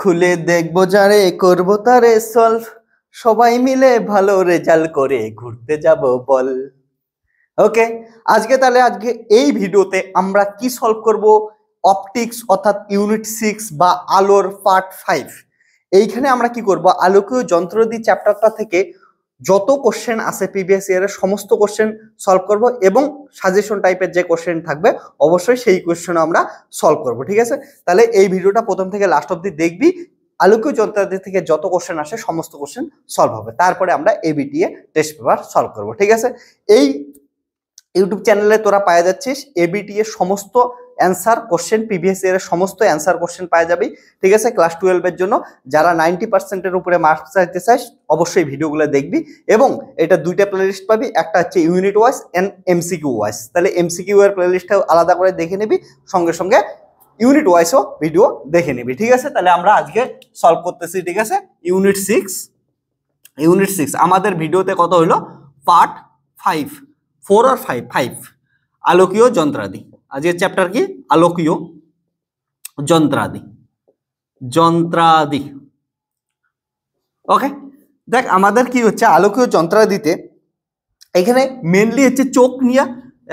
খুলে দেখবো যারে করবো তারে সলভ সবাই মিলে ভালো রেজাল্ট করে ঘুরতে যাব বল ওকে আজকে তাহলে আজকে এই ভিডিওতে আমরা কি সলভ করব অপটিক্স অর্থাৎ ইউনিট সিক্স বা আলোর পার্ট ফাইভ এইখানে আমরা কি করব আলোকীয় যন্ত্র দিয়ে চ্যাপ্টারটা থেকে যত কোশ্চেন আছে প্রিভিয়াস ইয়ারের সমস্ত কোশ্চেন সলভ করব এবং সাজেশন টাইপের যে কোশ্চেন থাকবে অবশ্যই সেই কোশ্চেনও আমরা সলভ করব ঠিক আছে তাহলে এই ভিডিওটা প্রথম থেকে লাস্ট অব্দি দেখবি আলোকীয় যন্ত্রাদি থেকে যত কোশ্চেন আসে সমস্ত কোশ্চেন সলভ হবে তারপরে আমরা এবিটিএ টেস্ট পেপার সলভ করব ঠিক আছে এই ইউটিউব চ্যানেলে তোরা পাওয়া যাচ্ছিস এ সমস্ত অ্যান্সার কোশ্চেন পিভিএস এর সমস্ত অ্যান্সার কোশ্চেন পাওয়া যাবে ঠিক আছে ক্লাস টুয়েলভের জন্য যারা নাইনটি পার্সেন্টের উপরে মার্কস চাইতে চাস অবশ্যই ভিডিওগুলো দেখবি এবং এটা দুইটা প্লেলিস্ট পাবি একটা হচ্ছে unit wise and MCQ wise তাহলে এমসিকিউ এর লিস্টটাও আলাদা করে দেখে নিবি সঙ্গে সঙ্গে ইউনিট ওয়াইজও ভিডিও দেখে নিবি ঠিক আছে তাহলে আমরা আজকে সলভ করতেছি ঠিক আছে ইউনিট সিক্স ইউনিট সিক্স আমাদের ভিডিওতে কত হলো পার্ট ফাইভ ফোর আর ফাইভ ফাইভ আলোকীয় যন্ত্রাদি আজকের চ্যাপ্টার কি আলোকীয় যন্ত্রাদি যন্ত্রাদি ওকে দেখ আমাদের কি হচ্ছে আলোকীয় যন্ত্রাদিতে এখানে মেনলি হচ্ছে চোখ নিয়ে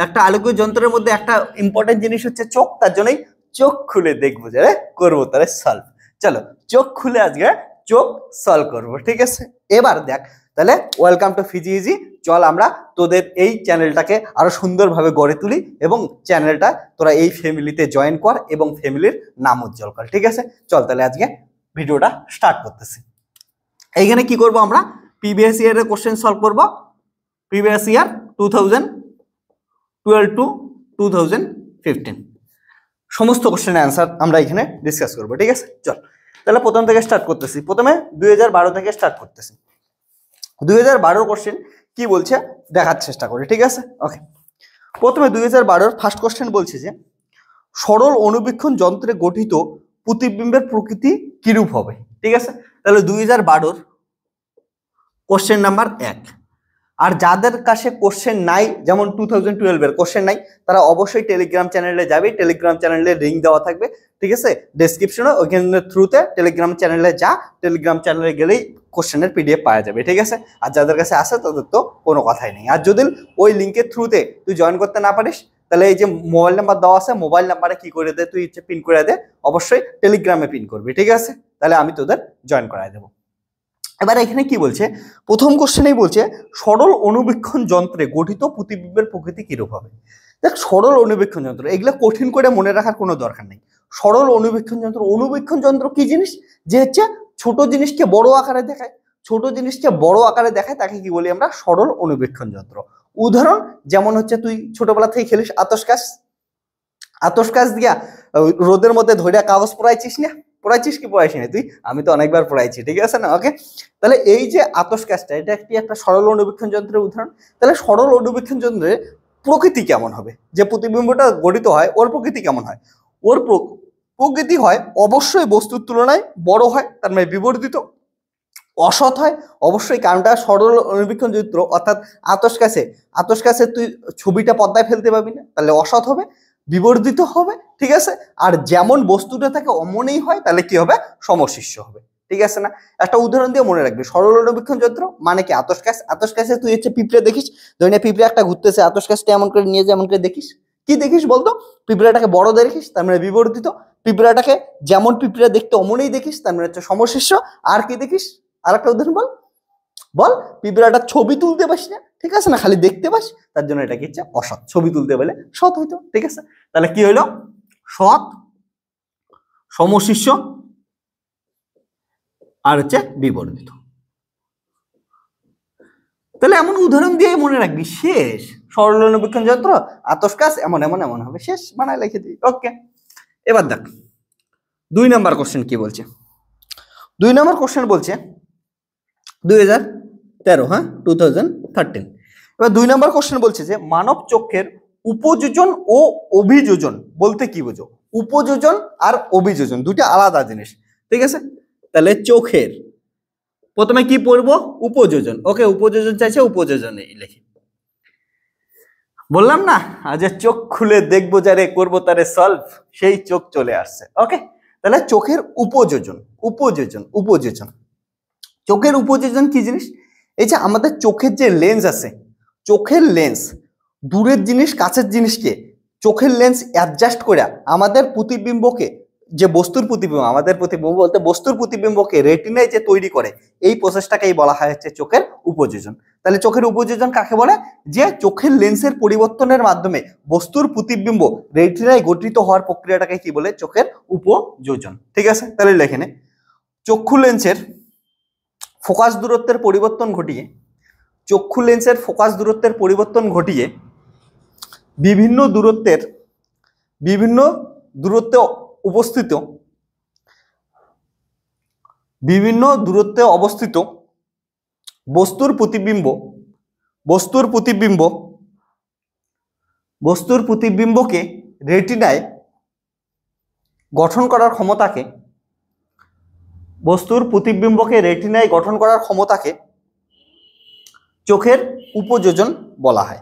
একটা আলোকীয় যন্ত্রের মধ্যে একটা ইম্পর্টেন্ট জিনিস হচ্ছে চোখ তার জন্যই চোখ খুলে দেখবো যে হ্যাঁ, করবো তাহলে সলভ চলো চোখ খুলে আজকে চোখ সলভ করবো ঠিক আছে এবার দেখ তাহলে ওয়েলকাম টু ফিজি ইজি চল আমরা তোদের এই চ্যানেলটাকে আরও সুন্দরভাবে গড়ে তুলি এবং চ্যানেলটা তোরা এই ফ্যামিলিতে জয়েন কর এবং ফ্যামিলির নাম উজ্জ্বল কর ঠিক আছে চল তাহলে আজকে ভিডিওটা স্টার্ট করতেছি এইখানে কি করব আমরা প্রিভিয়াস ইয়ারের কোশ্চেন সলভ করব previous year two thousand twelve to two thousand fifteen সমস্ত কোশ্চেনের অ্যান্সার আমরা এখানে ডিসকাস করব ঠিক আছে চল তাহলে প্রথম থেকে স্টার্ট করতেছি প্রথমে দুই থেকে স্টার্ট করতেছি দুই হাজার বারোর কোশ্চেন কি বলছে দেখার চেষ্টা করি ঠিক আছে ওকে প্রথমে দুই হাজার বারোর ফার্স্ট কোশ্চেন বলছে যে সরল অনুবীক্ষণ যন্ত্রে গঠিত প্রতিবিম্বের প্রকৃতি কিরূপ হবে ঠিক আছে তাহলে দুই হাজার বারোর কোশ্চেন নাম্বার এক আর যাদের কাছে কোশ্চেন নাই যেমন টু থাউজেন্ড টুয়েলভের কোশ্চেন নাই তারা অবশ্যই টেলিগ্রাম চ্যানেলে যাবে টেলিগ্রাম চ্যানেলে লিঙ্ক দেওয়া থাকবে ঠিক আছে ডিসক্রিপশনে ওইখানে থ্রুতে টেলিগ্রাম চ্যানেলে যা টেলিগ্রাম চ্যানেলে গেলেই কোশ্চেনের পিডিএফ পাওয়া যাবে ঠিক আছে আর যাদের কাছে আসে তাদের তো কোনো কথাই নেই আর যদি ওই লিঙ্কের থ্রুতে তুই জয়েন করতে না পারিস তাহলে এই যে মোবাইল নাম্বার দেওয়া আছে মোবাইল নাম্বারে কি করে দে তুই পিন করে দে অবশ্যই টেলিগ্রামে পিন করবি ঠিক আছে তাহলে আমি তোদের জয়েন করাই দেবো এবার এখানে কি বলছে প্রথম কোশ্চেনেই বলছে সরল অনুবীক্ষণ যন্ত্রে গঠিত প্রতিবিম্বের প্রকৃতি কিরূপ হবে দেখ সরল অনুবীক্ষণ যন্ত্র এগুলো কঠিন করে মনে রাখার কোনো দরকার নেই সরল অনুবীক্ষণ যন্ত্র অনুবীক্ষণ যন্ত্র কি জিনিস যে হচ্ছে ছোট জিনিসকে বড় আকারে দেখায় ছোট জিনিসকে বড় আকারে দেখায় তাকে কি বলি আমরা সরল অনুবীক্ষণ যন্ত্র উদাহরণ যেমন হচ্ছে তুই ছোটবেলা থেকে খেলিস আতসকাশ আতসকাশ দিয়া রোদের মধ্যে ধরিয়া কাগজ পড়াইছিস না পড়াইছিস কি পড়াইছি না তুই আমি তো অনেকবার পড়াইছি ঠিক আছে না ওকে তাহলে এই যে আতস কাজটা এটা একটি একটা সরল অনুবীক্ষণ যন্ত্রের উদাহরণ তাহলে সরল অনুবীক্ষণ যন্ত্রে প্রকৃতি কেমন হবে যে প্রতিবিম্বটা গঠিত হয় ওর প্রকৃতি কেমন হয় ওর প্রকৃতি হয় অবশ্যই বস্তুর তুলনায় বড় হয় তার মানে বিবর্ধিত অসৎ হয় অবশ্যই কারণটা সরল অনুবীক্ষণ যন্ত্র অর্থাৎ আতস কাছে আতস কাছে তুই ছবিটা পদ্মায় ফেলতে পাবি না তাহলে অসৎ হবে বিবর্ধিত হবে ঠিক আছে আর যেমন বস্তুটা থাকে অমনেই হয় তাহলে কি হবে সমশিষ্য হবে ঠিক আছে না একটা উদাহরণ দিয়ে মনে রাখবি সরল অনুবীক্ষণ যন্ত্র মানে কি আতস কাজ আতস কাছে তুই হচ্ছে পিঁপড়ে দেখিস ধরে পিঁপড়ে একটা ঘুরতেছে আতস এমন করে নিয়ে যায় এমন করে দেখিস কি দেখিস বলতো পিঁপড়াটাকে বড় দেখিস তার মানে বিবর্ধিত পিঁপড়াটাকে যেমন পিঁপড়া দেখতে অমনেই দেখিস তার মানে হচ্ছে সমশিষ্য আর কি দেখিস আর একটা উদাহরণ বল বল পিঁপড়াটা ছবি তুলতে পারিস না ঠিক আছে না খালি দেখতে পাস তার জন্য এটা কি হচ্ছে অসৎ ছবি তুলতে বলে সৎ হইতো ঠিক আছে তাহলে কি হইল সৎ সমশিষ্য আর হচ্ছে বিবর্ধিত তাহলে এমন উদাহরণ দিয়ে মনে রাখবি শেষ সরলনবীক্ষণ যন্ত্র আতস কাজ এমন এমন এমন হবে শেষ বানায় লিখে দিই ওকে এবার দেখ দুই নাম্বার কোশ্চেন কি বলছে দুই নাম্বার কোশ্চেন বলছে দুই হাজার তেরো হ্যাঁ টু থাউজেন্ড থার্টিন এবার দুই নম্বর কোশ্চেন বলছে যে মানব চক্ষের উপযোজন ও অভিযোজন বলতে কি বোঝো উপযোজন আর অভিযোজন দুটা আলাদা জিনিস ঠিক আছে তাহলে চোখের প্রথমে কি পড়ব উপযোজন ওকে উপযোজন চাইছে উপযোজনে লিখি বললাম না যে চোখ খুলে দেখবো যারে করবো তারে সলভ সেই চোখ চলে আসছে ওকে তাহলে চোখের উপযোজন উপযোজন উপযোজন চোখের উপযোজন কি জিনিস এই যে আমাদের চোখের যে লেন্স আছে চোখের লেন্স দূরের জিনিস কাছের জিনিসকে চোখের লেন্স অ্যাডজাস্ট করে আমাদের প্রতিবিম্বকে যে বস্তুর প্রতিবিম্ব আমাদের প্রতিবিম্ব বলতে বস্তুর প্রতিবিম্বকে রেটিনায় যে তৈরি করে এই প্রসেসটাকেই বলা হয় হচ্ছে চোখের উপযোজন তাহলে চোখের উপযোজন কাকে বলে যে চোখের লেন্সের পরিবর্তনের মাধ্যমে বস্তুর প্রতিবিম্ব রেটিনায় গঠিত হওয়ার প্রক্রিয়াটাকে কি বলে চোখের উপযোজন ঠিক আছে তাহলে লেখেনে চক্ষু লেন্সের ফোকাস দূরত্বের পরিবর্তন ঘটিয়ে চক্ষু লেন্সের ফোকাস দূরত্বের পরিবর্তন ঘটিয়ে বিভিন্ন দূরত্বের বিভিন্ন দূরত্বে উপস্থিত বিভিন্ন দূরত্বে অবস্থিত বস্তুর প্রতিবিম্ব বস্তুর প্রতিবিম্ব বস্তুর প্রতিবিম্বকে রেটিনায় গঠন করার ক্ষমতাকে বস্তুর প্রতিবিম্বকে রেটিনায় গঠন করার ক্ষমতাকে চোখের উপযোজন বলা হয়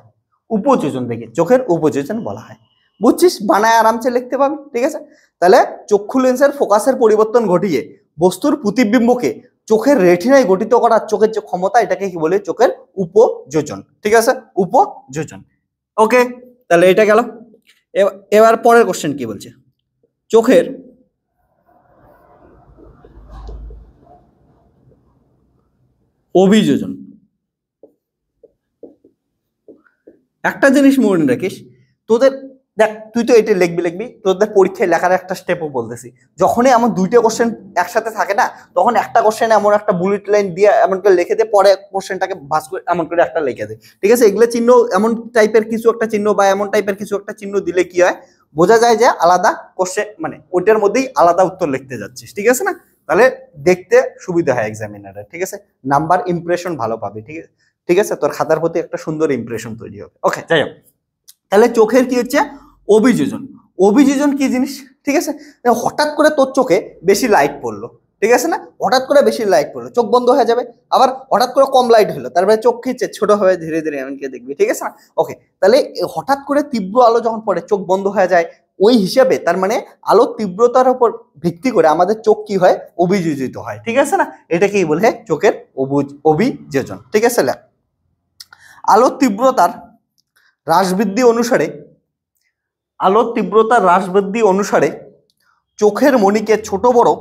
উপযোজন দেখে চোখের উপযোজন বলা হয় বুঝছিস বানায় আরামসে লিখতে পাবি ঠিক আছে তাহলে চক্ষু লেন্সের ফোকাসের পরিবর্তন ঘটিয়ে বস্তুর প্রতিবিম্বকে চোখের রেটিনায় গঠিত করার চোখের যে ক্ষমতা এটাকে কি বলে চোখের উপযোজন ঠিক আছে উপযোজন ওকে তাহলে এটা গেল এবার পরের কোশ্চেন কি বলছে চোখের অভিযোজন একটা জিনিস মনে রাখিস তোদের দেখ তুই তো এটা লিখবি লিখবি তোদের পরীক্ষায় লেখার একটা স্টেপও বলতেছি যখনই আমার দুইটা কোশ্চেন একসাথে থাকে না তখন একটা কোশ্চেন এমন একটা বুলেট লাইন দিয়ে এমন করে লিখে দে পরে কোশ্চেনটাকে ভাস করে এমন করে একটা লিখে দে ঠিক আছে এগুলো চিহ্ন এমন টাইপের কিছু একটা চিহ্ন বা এমন টাইপের কিছু একটা চিহ্ন দিলে কি হয় বোঝা যায় যে আলাদা কোশ্চেন মানে ওইটার মধ্যেই আলাদা উত্তর লিখতে যাচ্ছিস ঠিক আছে না তাহলে দেখতে সুবিধা হয় এক্সামিনারের ঠিক আছে নাম্বার ইমপ্রেশন ভালো পাবে ঠিক আছে ঠিক আছে তোর খাতার প্রতি একটা সুন্দর ইমপ্রেশন তৈরি হবে ওকে যাই হোক তাহলে চোখের কি হচ্ছে অভিযোজন অভিযোজন কি জিনিস ঠিক আছে হঠাৎ করে তোর চোখে বেশি লাইট পড়লো ঠিক আছে না হঠাৎ করে বেশি লাইট পড়লো চোখ বন্ধ হয়ে যাবে আবার হঠাৎ করে কম লাইট হলো তারপরে মানে চোখ খিচ্ছে ছোট হয়ে ধীরে ধীরে এমনকি দেখবি ঠিক আছে না ওকে তাহলে হঠাৎ করে তীব্র আলো যখন পড়ে চোখ বন্ধ হয়ে যায় ওই হিসাবে তার মানে আলোর তীব্রতার উপর ভিত্তি করে আমাদের চোখ কি হয় অভিযোজিত হয় ঠিক আছে না এটাকেই বলে চোখের অভিযোজন ঠিক আছে লেখ আলোর তীব্রতার হ্রাসবৃদ্ধি অনুসারে আলোর তীব্রতার হ্রাসবৃদ্ধি অনুসারে চোখের মণিকে ছোট বড়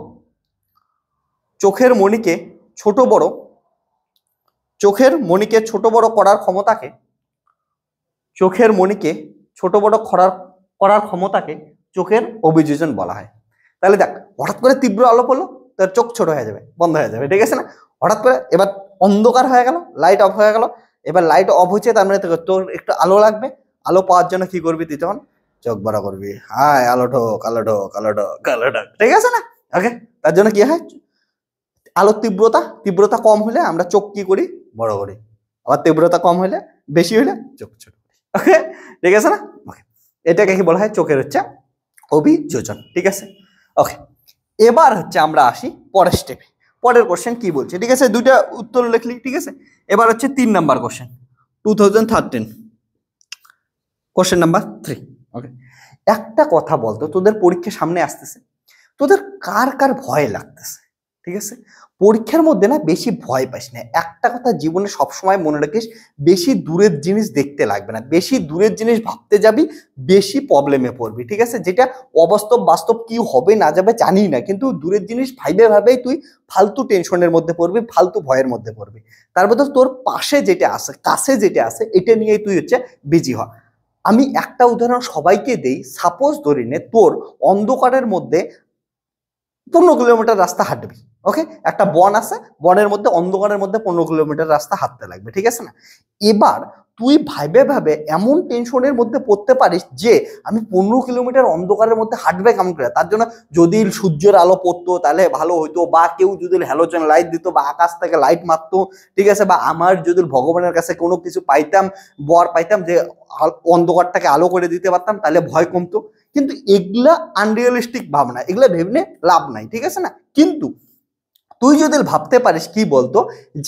চোখের মণিকে ছোট বড় চোখের মণিকে ছোট বড় করার ক্ষমতাকে চোখের মণিকে ছোট বড় করার করার ক্ষমতাকে চোখের অভিযোজন বলা হয় তাহলে দেখ হঠাৎ করে তীব্র আলো পড়লো তার চোখ ছোট হয়ে যাবে বন্ধ হয়ে যাবে ঠিক আছে না হঠাৎ করে এবার অন্ধকার হয়ে গেল লাইট অফ হয়ে গেল এবার লাইট অফ হচ্ছে তার মানে তোর একটু আলো লাগবে আলো পাওয়ার জন্য কি করবি তুই তখন চোখ বড় করবি হ্যাঁ আলো ঢোক আলো ঢোক আলো ঢোক আলো ঢোক ঠিক আছে না ওকে তার জন্য কি হয় আলোর তীব্রতা তীব্রতা কম হলে আমরা চোখ কি করি বড় করি আবার তীব্রতা কম হলে বেশি হলে চোখ ছোট ওকে ঠিক আছে না ওকে এটাকে কি বলা হয় চোখের হচ্ছে অভিযোজন ঠিক আছে ওকে এবার হচ্ছে আমরা আসি পরের স্টেপে পরের কোশ্চেন কি বলছে ঠিক আছে দুইটা উত্তর লিখলি ঠিক আছে এবার হচ্ছে তিন number question two thousand thirteen question number three okay একটা কথা বলতো তোদের পরীক্ষা সামনে আসতেছে তোদের কার কার ভয় লাগতেছে ঠিক আছে পরীক্ষার মধ্যে না বেশি ভয় পাস না একটা কথা জীবনে সবসময় মনে রাখিস বেশি দূরের জিনিস দেখতে লাগবে না বেশি দূরের জিনিস ভাবতে যাবি বেশি প্রবলেমে পড়বি ঠিক আছে যেটা অবাস্তব বাস্তব কি হবে না যাবে জানি না কিন্তু দূরের জিনিস ভাইবে ভাবেই তুই ফালতু টেনশনের মধ্যে পড়বি ফালতু ভয়ের মধ্যে পড়বি তারপর তো তোর পাশে যেটা আসে কাছে যেটা আসে এটা নিয়েই তুই হচ্ছে বিজি হ আমি একটা উদাহরণ সবাইকে দেই সাপোজ ধরিনে তোর অন্ধকারের মধ্যে পনেরো কিলোমিটার রাস্তা হাঁটবি ওকে একটা বন আছে বনের মধ্যে অন্ধকারের মধ্যে পনেরো কিলোমিটার রাস্তা হাঁটতে লাগবে ঠিক আছে না এবার তুই ভাইবে ভাবে এমন টেনশনের মধ্যে পড়তে পারিস যে আমি পনেরো কিলোমিটার অন্ধকারের মধ্যে হাঁটবে কেমন করে তার জন্য যদি সূর্যের আলো পড়তো তাহলে ভালো হইতো বা কেউ যদি হ্যালোজেন লাইট দিত বা আকাশ থেকে লাইট মারতো ঠিক আছে বা আমার যদি ভগবানের কাছে কোনো কিছু পাইতাম বর পাইতাম যে অন্ধকারটাকে আলো করে দিতে পারতাম তাহলে ভয় কমতো কিন্তু এগুলা আনরিয়ালিস্টিক ভাবনা এগুলা ভেবনে লাভ নাই ঠিক আছে না কিন্তু তুই যদি ভাবতে পারিস কি বলতো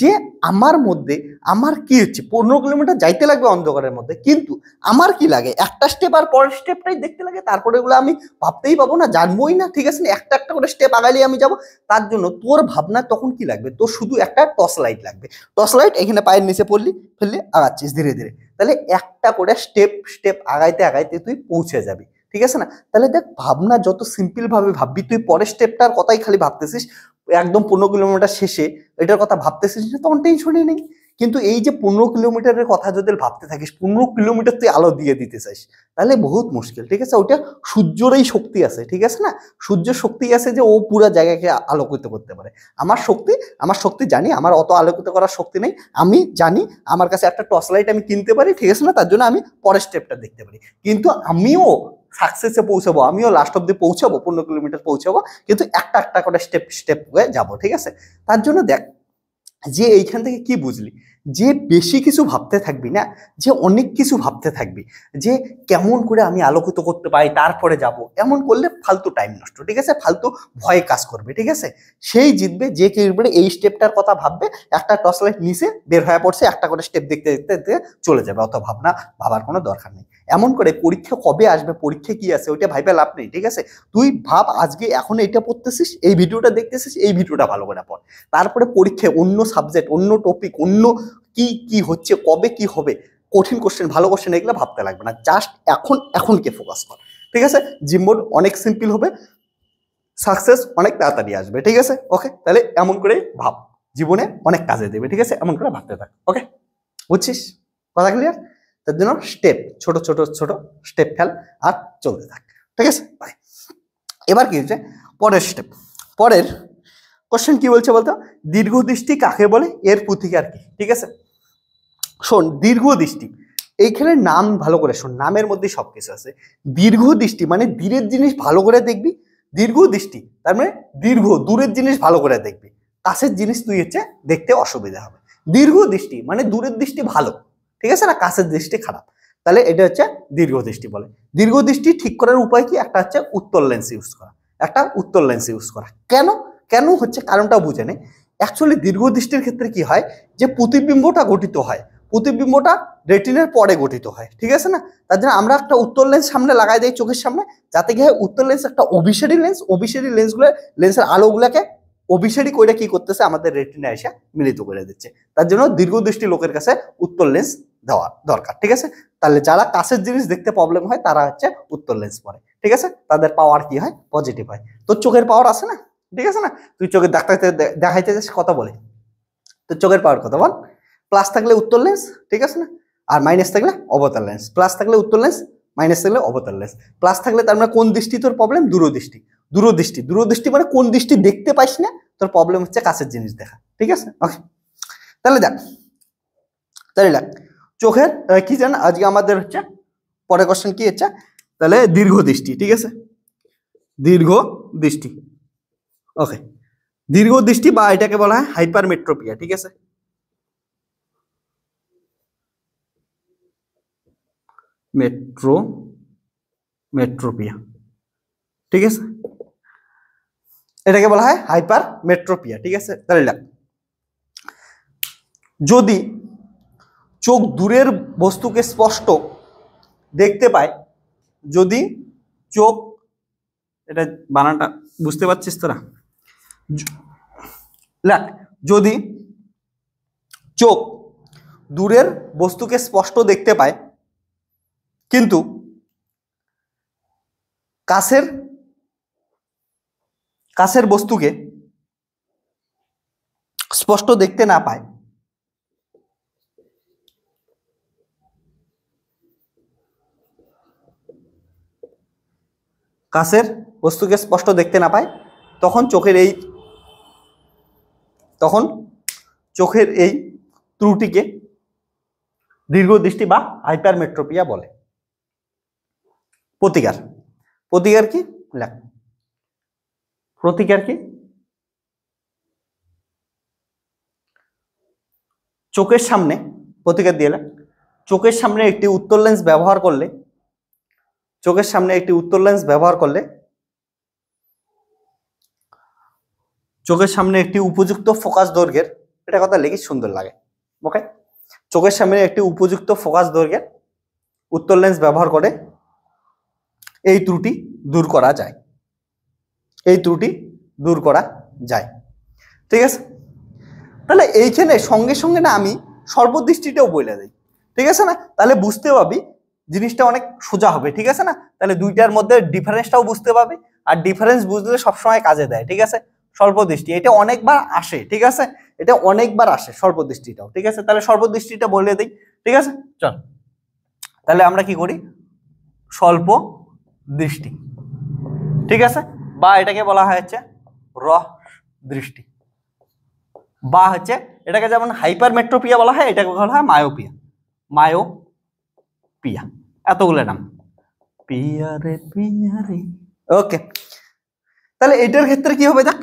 যে আমার মধ্যে আমার কি হচ্ছে পনেরো কিলোমিটার যাইতে লাগবে অন্ধকারের মধ্যে কিন্তু আমার কি লাগে একটা স্টেপ আর পরের স্টেপটাই দেখতে লাগে তারপরে এগুলো আমি ভাবতেই পাবো না জানবোই না ঠিক আছে না একটা একটা করে স্টেপ আগালি আমি যাব তার জন্য তোর ভাবনা তখন কি লাগবে তোর শুধু একটা টর্চ লাইট লাগবে টর্চ লাইট এখানে পায়ের নিচে পড়লি ফেললে আগাচ্ছিস ধীরে ধীরে তাহলে একটা করে স্টেপ স্টেপ আগাইতে আগাইতে তুই পৌঁছে যাবি ঠিক আছে না তাহলে দেখ ভাবনা যত সিম্পল ভাবে ভাববি তুই পরের স্টেপটার কথাই খালি ভাবতেছিস একদম পনেরো কিলোমিটার শেষে এটার কথা ভাবতেছিস না তখন টেনশনই নেই কিন্তু এই যে পনেরো কিলোমিটারের কথা যদি ভাবতে থাকিস পনেরো কিলোমিটার তুই আলো দিয়ে দিতে চাস তাহলে বহুত মুশকিল ঠিক আছে ওটা সূর্যরই শক্তি আছে ঠিক আছে না সূর্যের শক্তি আছে যে ও পুরো জায়গাকে আলোকিত করতে পারে আমার শক্তি আমার শক্তি জানি আমার অত আলোকিত করার শক্তি নেই আমি জানি আমার কাছে একটা টর্চ লাইট আমি কিনতে পারি ঠিক আছে না তার জন্য আমি পরের স্টেপটা দেখতে পারি কিন্তু আমিও সাকসেসে পৌঁছাবো আমিও লাস্ট অব্দি পৌঁছাবো পনেরো কিলোমিটার পৌঁছাবো কিন্তু একটা একটা করে স্টেপ স্টেপ হয়ে যাবো ঠিক আছে তার জন্য দেখ যে এইখান থেকে কি বুঝলি যে বেশি কিছু ভাবতে থাকবি না যে অনেক কিছু ভাবতে থাকবি যে কেমন করে আমি আলোকিত করতে পারি তারপরে যাব এমন করলে ফালতু টাইম নষ্ট ঠিক আছে ফালতু ভয়ে কাজ করবে ঠিক আছে সেই জিতবে যে কিনবে এই স্টেপটার কথা ভাববে একটা টর্চ লাইট নিচে বের হয়ে পড়ছে একটা করে স্টেপ দেখতে দেখতে চলে যাবে অত ভাবনা ভাবার কোনো দরকার নেই এমন করে পরীক্ষা কবে আসবে পরীক্ষা কি আছে ওইটা ভাইবে লাভ নেই ঠিক আছে তুই ভাব আজকে এখন এটা পড়তেছিস এই ভিডিওটা দেখতেছিস এই ভিডিওটা ভালো করে পড় তারপরে পরীক্ষায় অন্য সাবজেক্ট অন্য টপিক অন্য কি কি হচ্ছে কবে কি হবে কঠিন কোশ্চেন ভালো কোশ্চেন এগুলো ভাবতে লাগবে না জাস্ট এখন এখনকে ফোকাস কর ঠিক আছে জিমবোর্ড অনেক সিম্পল হবে সাকসেস অনেক তাড়াতাড়ি আসবে ঠিক আছে ওকে তাহলে এমন করে ভাব জীবনে অনেক কাজে দেবে ঠিক আছে এমন করে ভাবতে থাক ওকে বুঝছিস কথা ক্লিয়ার তার জন্য স্টেপ ছোট ছোট ছোট স্টেপ ফেল আর চলতে থাক ঠিক আছে বাই এবার কি হচ্ছে পরের স্টেপ পরের কোশ্চেন কি বলছে বলতো দীর্ঘদৃষ্টি কাকে বলে এর আর কি ঠিক আছে শোন দীর্ঘদৃষ্টি এইখানে নাম ভালো করে শোন নামের মধ্যে সব কিছু আছে দীর্ঘদৃষ্টি মানে দীরের জিনিস ভালো করে দেখবি দীর্ঘদৃষ্টি তার মানে দীর্ঘ দূরের জিনিস ভালো করে দেখবি কাছের জিনিস তুই হচ্ছে দেখতে অসুবিধা হবে দীর্ঘ দৃষ্টি মানে দূরের দৃষ্টি ভালো ঠিক আছে না কাছের দৃষ্টি খারাপ তাহলে এটা হচ্ছে দীর্ঘ দৃষ্টি বলে দীর্ঘ দৃষ্টি ঠিক করার উপায় কি একটা হচ্ছে উত্তর লেন্স ইউজ করা একটা উত্তর লেন্স ইউজ করা কেন কেন হচ্ছে কারণটা বুঝে নেই অ্যাকচুয়ালি দীর্ঘ দৃষ্টির ক্ষেত্রে কি হয় যে প্রতিবিম্বটা গঠিত হয় প্রতিবিম্বটা রেটিনের পরে গঠিত হয় ঠিক আছে না তার জন্য আমরা একটা উত্তর লেন্স সামনে লাগাই দিই চোখের সামনে যাতে কি হয় উত্তর লেন্স একটা অভিসারী লেন্স অভিসারী লেন্সগুলো লেন্সের আলোগুলোকে অভিসারী কইরা কি করতেছে আমাদের রেটিনে এসে মিলিত করে দিচ্ছে তার জন্য দীর্ঘদৃষ্টি লোকের কাছে উত্তর লেন্স দেওয়া দরকার ঠিক আছে তাহলে যারা কাছের জিনিস দেখতে প্রবলেম হয় তারা হচ্ছে উত্তর লেন্স পরে ঠিক আছে তাদের পাওয়ার কি হয় পজিটিভ হয় তোর চোখের পাওয়ার আছে না ঠিক আছে না তুই চোখের ডাক্তার দেখাইতে যাস কথা বলে তোর চোখের পাওয়ার কথা বল প্লাস থাকলে উত্তর লেন্স ঠিক আছে না আর মাইনাস থাকলে অবতার লেন্স প্লাস থাকলে উত্তর লেন্স মাইনাস থাকলে অবতার লেন্স প্লাস থাকলে তার মানে কোন দৃষ্টি তোর প্রবলেম দূরদৃষ্টি দূরদৃষ্টি দূরদৃষ্টি মানে কোন দৃষ্টি দেখতে পাইস না তোর প্রবলেম হচ্ছে কাছের জিনিস দেখা ঠিক আছে ওকে তাহলে দেখ তাহলে দেখ তোখে কি জানা আজ কি আমাদের পড়া क्वेश्चन কি হচ্ছে তাহলে দীর্ঘ দৃষ্টি ঠিক আছে দীর্ঘ দৃষ্টি ওকে দীর্ঘ দৃষ্টি বা এটাকে বলা হয় হাইপারমেট্রোপিয়া ঠিক আছে মেট্রো মেট্রোপিয়া ঠিক আছে এটাকে বলা হয় হাইপারমেট্রোপিয়া ঠিক আছে তাহলে যদি চোখ দূরের বস্তুকে স্পষ্ট দেখতে পায় যদি চোখ এটা বানানটা বুঝতে পারছিস তোরা লাখ যদি চোখ দূরের বস্তুকে স্পষ্ট দেখতে পায় কিন্তু কাছের কাছের বস্তুকে স্পষ্ট দেখতে না পায় কাঁচের বস্তুকে স্পষ্ট দেখতে না পায় তখন চোখের এই তখন চোখের এই ত্রুটিকে দীর্ঘদৃষ্টি বা হাইপারমেট্রোপিয়া বলে প্রতিকার প্রতিকার কি লেখ প্রতিকার কি চোখের সামনে প্রতিকার দিয়ে চোখের সামনে একটি উত্তর লেন্স ব্যবহার করলে চোখের সামনে একটি উত্তর লেন্স ব্যবহার করলে চোখের সামনে একটি উপযুক্ত ফোকাস দৈর্ঘ্যের এটা কথা লেগে সুন্দর লাগে ওকে চোখের সামনে একটি উপযুক্ত ফোকাস দৈর্ঘ্যের উত্তর লেন্স ব্যবহার করে এই ত্রুটি দূর করা যায় এই ত্রুটি দূর করা যায় ঠিক আছে তাহলে এইখানে সঙ্গে সঙ্গে না আমি সর্বদৃষ্টিটাও বলে দিই ঠিক আছে না তাহলে বুঝতে পারবি জিনিসটা অনেক সোজা হবে ঠিক আছে না তাহলে দুইটার মধ্যে ডিফারেন্সটাও বুঝতে পারবে আর ডিফারেন্স বুঝলে সবসময় কাজে দেয় ঠিক আছে সর্বদৃষ্টি এটা অনেকবার আসে ঠিক আছে এটা অনেকবার আসে সর্বদৃষ্টিটাও ঠিক আছে তাহলে সর্বদৃষ্টিটা বলে দিই ঠিক আছে চল তাহলে আমরা কি করি স্বল্প দৃষ্টি ঠিক আছে বা এটাকে বলা হয়েছে রস দৃষ্টি বা হচ্ছে এটাকে যেমন হাইপার মেট্রোপিয়া বলা হয় এটাকে বলা হয় মায়োপিয়া মায়োপিয়া এতগুলো নাম পিয়ারে পিয়ারে ওকে তাহলে এটার ক্ষেত্রে কি হবে দেখ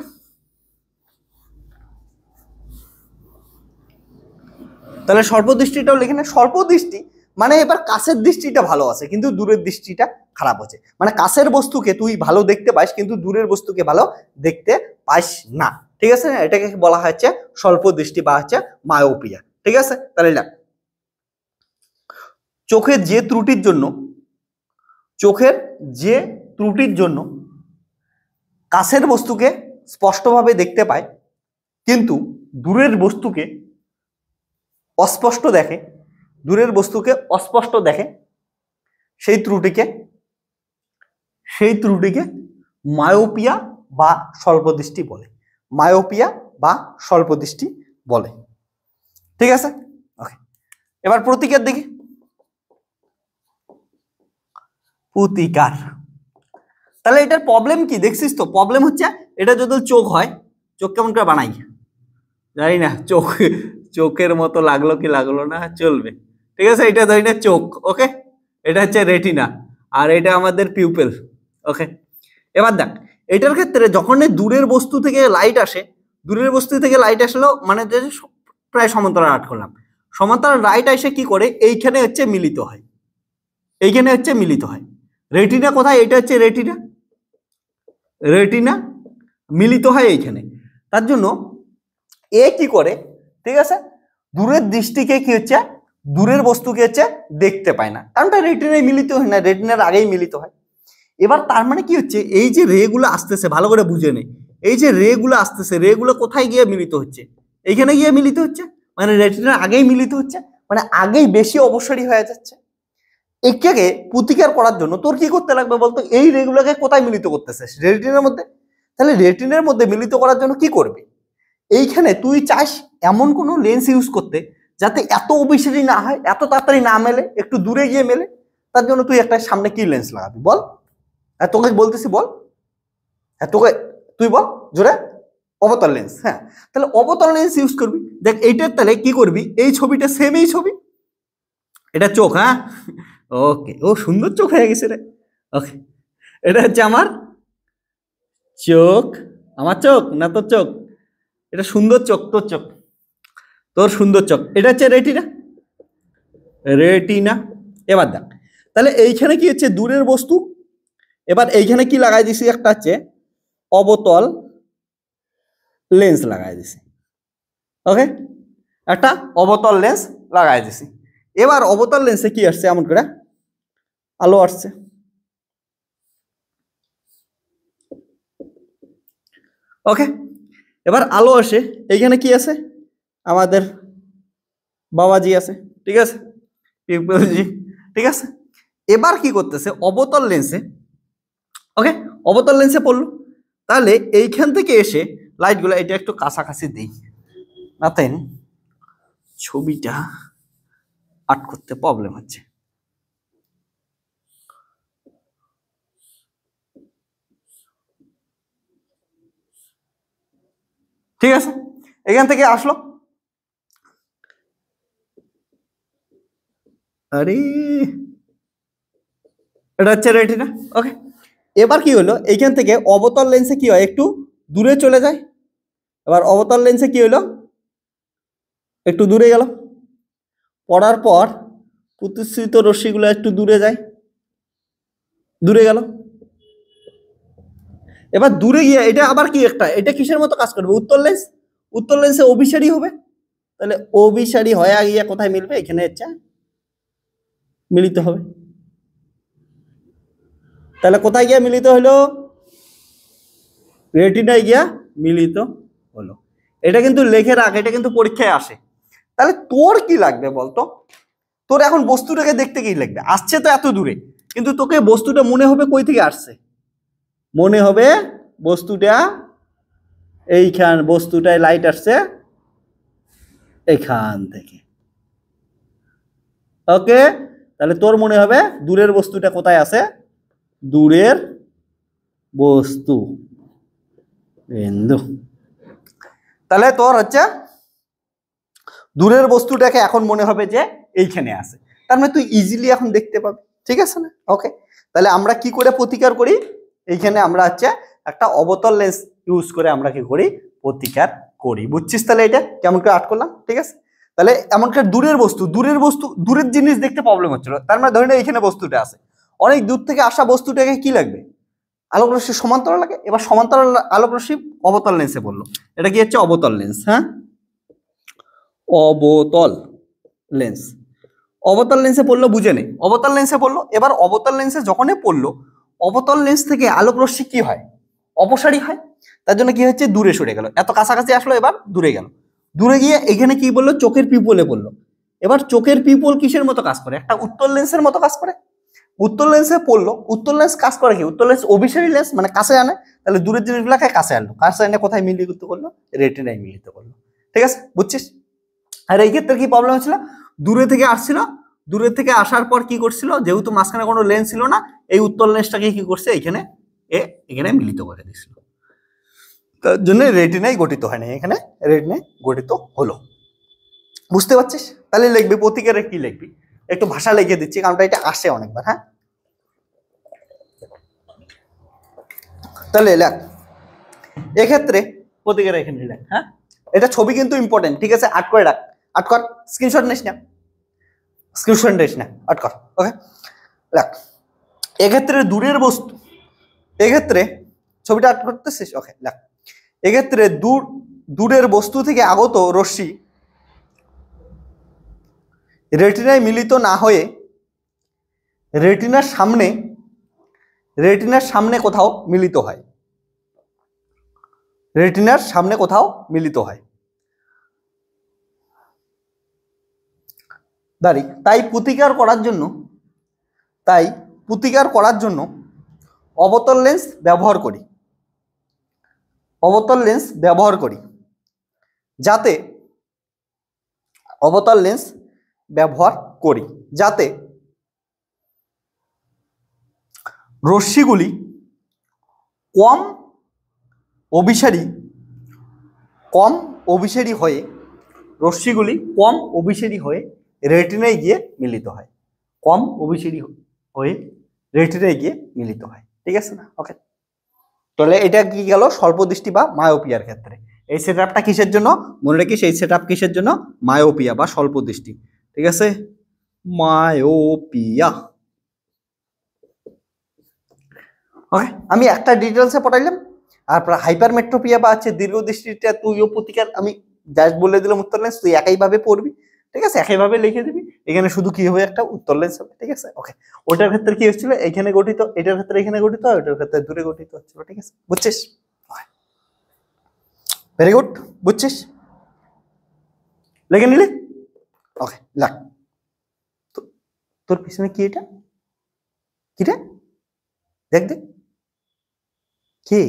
তাহলে সর্বদৃষ্টিটাও লিখে না সর্বদৃষ্টি মানে এবার কাছের দৃষ্টিটা ভালো আছে কিন্তু দূরের দৃষ্টিটা খারাপ আছে মানে কাছের বস্তুকে তুই ভালো দেখতে পাইস কিন্তু দূরের বস্তুকে ভালো দেখতে পাইস না ঠিক আছে এটাকে বলা হয়েছে স্বল্প দৃষ্টি বা হচ্ছে মায়োপিয়া ঠিক আছে তাহলে চোখের যে ত্রুটির জন্য চোখের যে ত্রুটির জন্য কাছের বস্তুকে স্পষ্টভাবে দেখতে পায় কিন্তু দূরের বস্তুকে অস্পষ্ট দেখে দূরের বস্তুকে অস্পষ্ট দেখে সেই ত্রুটিকে সেই ত্রুটিকে মায়োপিয়া বা স্বল্পদৃষ্টি বলে মায়োপিয়া বা স্বল্পদৃষ্টি বলে ঠিক আছে ওকে এবার প্রতীকের দিকে প্রতিকার তাহলে এটার প্রবলেম কি দেখছিস তো প্রবলেম হচ্ছে এটা যদি চোখ হয় চোখ কেমন করে বানাই জানি না চোখ চোখের মতো লাগলো কি লাগলো না চলবে ঠিক আছে এটা ধরি না চোখ ওকে এটা হচ্ছে রেটিনা আর এটা আমাদের পিউপেল ওকে এবার দেখ এটার ক্ষেত্রে যখন দূরের বস্তু থেকে লাইট আসে দূরের বস্তু থেকে লাইট আসলো মানে প্রায় সমান্তরাল আট করলাম সমান্তরাল লাইট এসে কি করে এইখানে হচ্ছে মিলিত হয় এইখানে হচ্ছে মিলিত হয় রেটিনা কোথায় এটা হচ্ছে রেটিনা রেটিনা মিলিত হয় এইখানে তার জন্য এ কি করে ঠিক আছে দূরের দৃষ্টিকে কি হচ্ছে দূরের বস্তুকে হচ্ছে দেখতে পায় না কারণটা রেটিনায় মিলিত হয় না রেটিনার আগেই মিলিত হয় এবার তার মানে কি হচ্ছে এই যে রেগুলো আসতেছে ভালো করে বুঝে নেই এই যে রেগুলো আসতেছে রেগুলো কোথায় গিয়ে মিলিত হচ্ছে এইখানে গিয়ে মিলিত হচ্ছে মানে রেটিনার আগেই মিলিত হচ্ছে মানে আগেই বেশি অবসরই হয়ে যাচ্ছে একে প্রতিকার করার জন্য তোর কি করতে লাগবে বলতো এই রেগুলাকে কোথায় মিলিত করতেছিস রেটিনের মধ্যে তাহলে রেটিনের মধ্যে মিলিত করার জন্য কি করবি এইখানে তুই চাস এমন কোনো লেন্স ইউজ করতে যাতে এত ওবিসিটি না হয় এত তাড়াতাড়ি না মেলে একটু দূরে গিয়ে মেলে তার জন্য তুই একটা সামনে কি লেন্স লাগাবি বল হ্যাঁ তোকে বলতেছি বল হ্যাঁ তোকে তুই বল জোরে অবতল লেন্স হ্যাঁ তাহলে অবতল লেন্স ইউজ করবি দেখ এইটার তাহলে কি করবি এই ছবিটা সেম এই ছবি এটা চোখ হ্যাঁ ওকে ও সুন্দর চোখ হয়ে গেছে রে ওকে এটা হচ্ছে আমার চোখ আমার চোখ না তোর চোখ এটা সুন্দর চোখ তোর চোখ তোর সুন্দর চোখ এটা হচ্ছে রেটিনা রেটিনা এবার দেখ তাহলে এইখানে কি হচ্ছে দূরের বস্তু এবার এইখানে কি লাগাই দিছি একটা হচ্ছে অবতল লেন্স লাগাই দিছি ওকে একটা অবতল লেন্স লাগাই দিছি এবার অবতার লেন্সে কি আসছে এমন করে আলো আসছে ওকে এবার আলো আসে এইখানে কি আছে আমাদের বাবাজি আছে ঠিক আছে ঠিক আছে এবার কি করতেছে অবতল লেন্সে ওকে অবতল লেন্সে পড়লো তাহলে এইখান থেকে এসে লাইটগুলো এটা একটু কাছাকাছি দিই না তাই ছবিটা আট করতে প্রবলেম হচ্ছে ঠিক আছে এখান থেকে আসলো আরে এটা হচ্ছে রেটিনা ওকে এবার কি হলো এইখান থেকে অবতল লেন্সে কি হয় একটু দূরে চলে যায় এবার অবতল লেন্সে কি হলো একটু দূরে গেলো পড়ার পর প্রতিশ্রুত রশ্মিগুলো একটু দূরে যায় দূরে গেল এবার দূরে গিয়ে এটা আবার কি একটা এটা কিসের মতো কাজ করবে উত্তর লেন্স উত্তর লেন্সে অভিসারি হবে তাহলে অভিসারি হয়ে গিয়ে কোথায় মিলবে এখানে চা মিলিত হবে তাহলে কোথায় গিয়া মিলিত হলো রেটিনায় গিয়া মিলিত হলো এটা কিন্তু লেখে রাখ এটা কিন্তু পরীক্ষায় আসে তাহলে তোর কি লাগবে বলতো তোর এখন বস্তুটাকে দেখতে কি লাগবে আসছে তো এত দূরে কিন্তু তোকে বস্তুটা মনে হবে কই থেকে আসছে মনে হবে বস্তুটা এইখান বস্তুটায় লাইট আসছে এখান থেকে ওকে তাহলে তোর মনে হবে দূরের বস্তুটা কোথায় আছে দূরের বস্তু বিন্দু তাহলে তোর হচ্ছে দূরের বস্তুটাকে এখন মনে হবে যে এইখানে আছে তার মানে তুই ইজিলি এখন দেখতে পাবি ঠিক আছে না ওকে তাহলে আমরা কি করে প্রতিকার করি এইখানে আমরা হচ্ছে একটা অবতল লেন্স ইউজ করে আমরা কি করি প্রতিকার করি বুঝছিস তাহলে এটা কেমন করে আট করলাম ঠিক আছে তাহলে এমন করে দূরের বস্তু দূরের বস্তু দূরের জিনিস দেখতে প্রবলেম হচ্ছিল তার মানে ধরে এইখানে বস্তুটা আছে অনেক দূর থেকে আসা বস্তুটাকে কি লাগবে আলোক রশ্মি সমান্তরাল লাগে এবার সমান্তরাল আলোক রশ্মি অবতল লেন্সে বললো এটা কি হচ্ছে অবতল লেন্স হ্যাঁ অবতল লেন্স অবতল লেন্সে পড়লো বুঝে নেই অবতল লেন্সে পড়লো এবার অবতল লেন্সে যখনই পড়লো অবতল লেন্স থেকে আলোক রশ্মি কি হয় অপসারী হয় তার জন্য কি হচ্ছে দূরে সরে গেল এত কাছাকাছি আসলো এবার দূরে গেল দূরে গিয়ে এখানে কি বললো চোখের পিপলে পড়লো এবার চোখের পিপল কিসের মতো কাজ করে একটা উত্তর লেন্সের মতো কাজ করে উত্তর লেন্সে পড়লো উত্তর লেন্স কাজ করে কি উত্তর লেন্স অভিসারী লেন্স মানে কাছে আনে তাহলে দূরের জিনিসগুলাকে কাছে আনলো কাছে আনে কোথায় মিলিত করলো রেটিনায় মিলিত করলো ঠিক আছে বুঝছিস আর এই ক্ষেত্রে কি প্রবলেম হচ্ছিল দূরে থেকে আসছিল দূরে থেকে আসার পর কি করছিল যেহেতু মাঝখানে কোনো লেন্স ছিল না এই উত্তর লেন্সটাকে কি করছে এখানে এ এখানে মিলিত করে দিয়েছিল তার জন্য রেটিনাই গঠিত হয়নি এখানে রেটিনাই গঠিত হলো বুঝতে পারছিস তাহলে লিখবি প্রতিকারে কি লিখবি একটু ভাষা লিখে দিচ্ছি কারণটা এটা আসে অনেকবার হ্যাঁ তাহলে লেখ এক্ষেত্রে প্রতিকারে এখানে লেখ হ্যাঁ এটা ছবি কিন্তু ইম্পর্টেন্ট ঠিক আছে আট করে রাখ আটকর স্ক্রিনশট নিস না স্ক্রিনশট নিস না আটকর ওকে দেখ এক্ষেত্রে দূরের বস্তু এক্ষেত্রে ছবিটা আট করতেছিস ওকে দেখ এক্ষেত্রে দূর দূরের বস্তু থেকে আগত রশ্মি রেটিনায় মিলিত না হয়ে রেটিনার সামনে রেটিনার সামনে কোথাও মিলিত হয় রেটিনার সামনে কোথাও মিলিত হয় দাঁড়ি তাই প্রতিকার করার জন্য তাই প্রতিকার করার জন্য অবতল লেন্স ব্যবহার করি অবতল লেন্স ব্যবহার করি যাতে অবতল লেন্স ব্যবহার করি যাতে রশ্মিগুলি কম অভিসারী কম অভিসারী হয়ে রশ্মিগুলি কম অভিসারী হয়ে রেটিনায় গিয়ে মিলিত হয় কম ওবিসিডি হয়ে রেটিনায় গিয়ে মিলিত হয় ঠিক আছে না ওকে তাহলে এটা কি গেল স্বল্প দৃষ্টি বা মায়োপিয়ার ক্ষেত্রে এই সেট আপটা কিসের জন্য মনে রাখিস সেই সেট আপ কিসের জন্য মায়োপিয়া বা স্বল্প দৃষ্টি ঠিক আছে মায়োপিয়া ওকে আমি একটা ডিটেলসে পড়াইলাম আর হাইপার মেট্রোপিয়া বা আছে দীর্ঘ দৃষ্টিটা ও প্রতিকার আমি জাস্ট বলে দিলাম উত্তর তুই একাইভাবে পড়বি ঠিক আছে একইভাবে লিখে দিবি এখানে শুধু কি হবে একটা উত্তর লেন্স হবে ঠিক আছে ওকে ওটার ক্ষেত্রে কি হচ্ছিল এখানে গঠিত এটার ক্ষেত্রে এখানে গঠিত হয় ওটার ক্ষেত্রে দূরে গঠিত হচ্ছিল ঠিক আছে বুঝছিস ভেরি গুড বুঝছিস লেখে নিলে ওকে লাগ তোর পিছনে কি এটা কিটা দেখ দেখ কে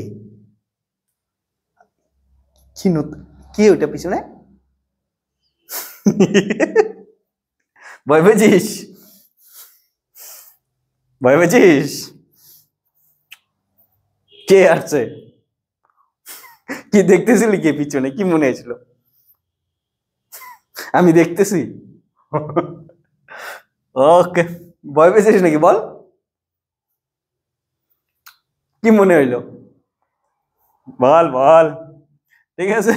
কি কে ওটা পিছনে ভয় পেয়েছিস ভয় পেয়েছিস কে আসছে কি দেখতেছিলি কে পিছনে কি মনে হয়েছিল আমি দেখতেছি ওকে ভয় পেয়েছিস নাকি বল কি মনে হইল বল বল ঠিক আছে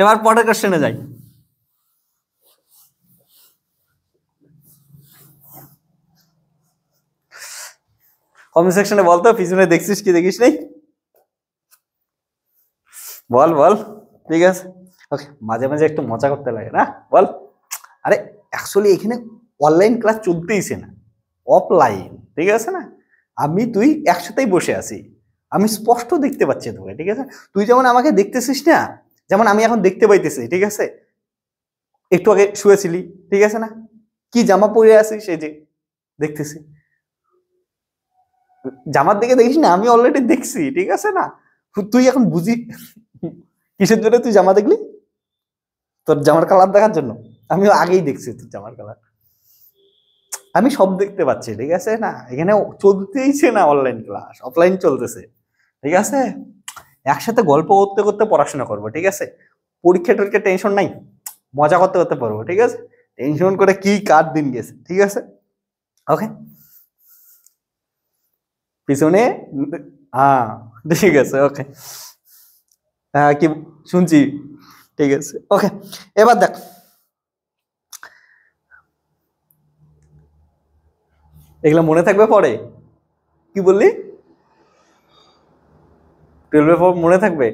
এবার পরের কোশ্চেনে যাই কমেন্ট সেকশনে বলতো পিছনে দেখছিস কি দেখিস নেই বল বল ঠিক আছে ওকে মাঝে মাঝে একটু মজা করতে লাগে না বল আরে অ্যাকচুয়ালি এখানে অনলাইন ক্লাস চলতেইছে না অফলাইন ঠিক আছে না আমি তুই একসাথেই বসে আছি আমি স্পষ্ট দেখতে পাচ্ছি তোকে ঠিক আছে তুই যেমন আমাকে দেখতেছিস না যেমন আমি এখন দেখতে পাইতেছি ঠিক আছে একটু আগে শুয়েছিলি ঠিক আছে না কি জামা পরে আছি সে যে দেখতেছি জামার দিকে দেখিস না আমি অলরেডি দেখছি ঠিক আছে না তুই এখন বুঝি কিসের জন্য তুই জামা দেখলি তোর জামার কালার দেখার জন্য আমি আগেই দেখছি তোর জামার কালার আমি সব দেখতে পাচ্ছি ঠিক আছে না এখানে চলতেইছে না অনলাইন ক্লাস অফলাইন চলতেছে ঠিক আছে একসাথে গল্প করতে করতে পড়াশোনা করবো ঠিক আছে পরীক্ষা টরীক্ষা টেনশন নাই মজা করতে করতে পারবো ঠিক আছে টেনশন করে কি কার দিন গেছে ঠিক আছে ওকে পিছনে হ্যাঁ ঠিক আছে ওকে হ্যাঁ কি শুনছি ঠিক আছে ওকে এবার দেখ এগুলো মনে থাকবে পরে কি বললি টুয়েলভের পর মনে থাকবে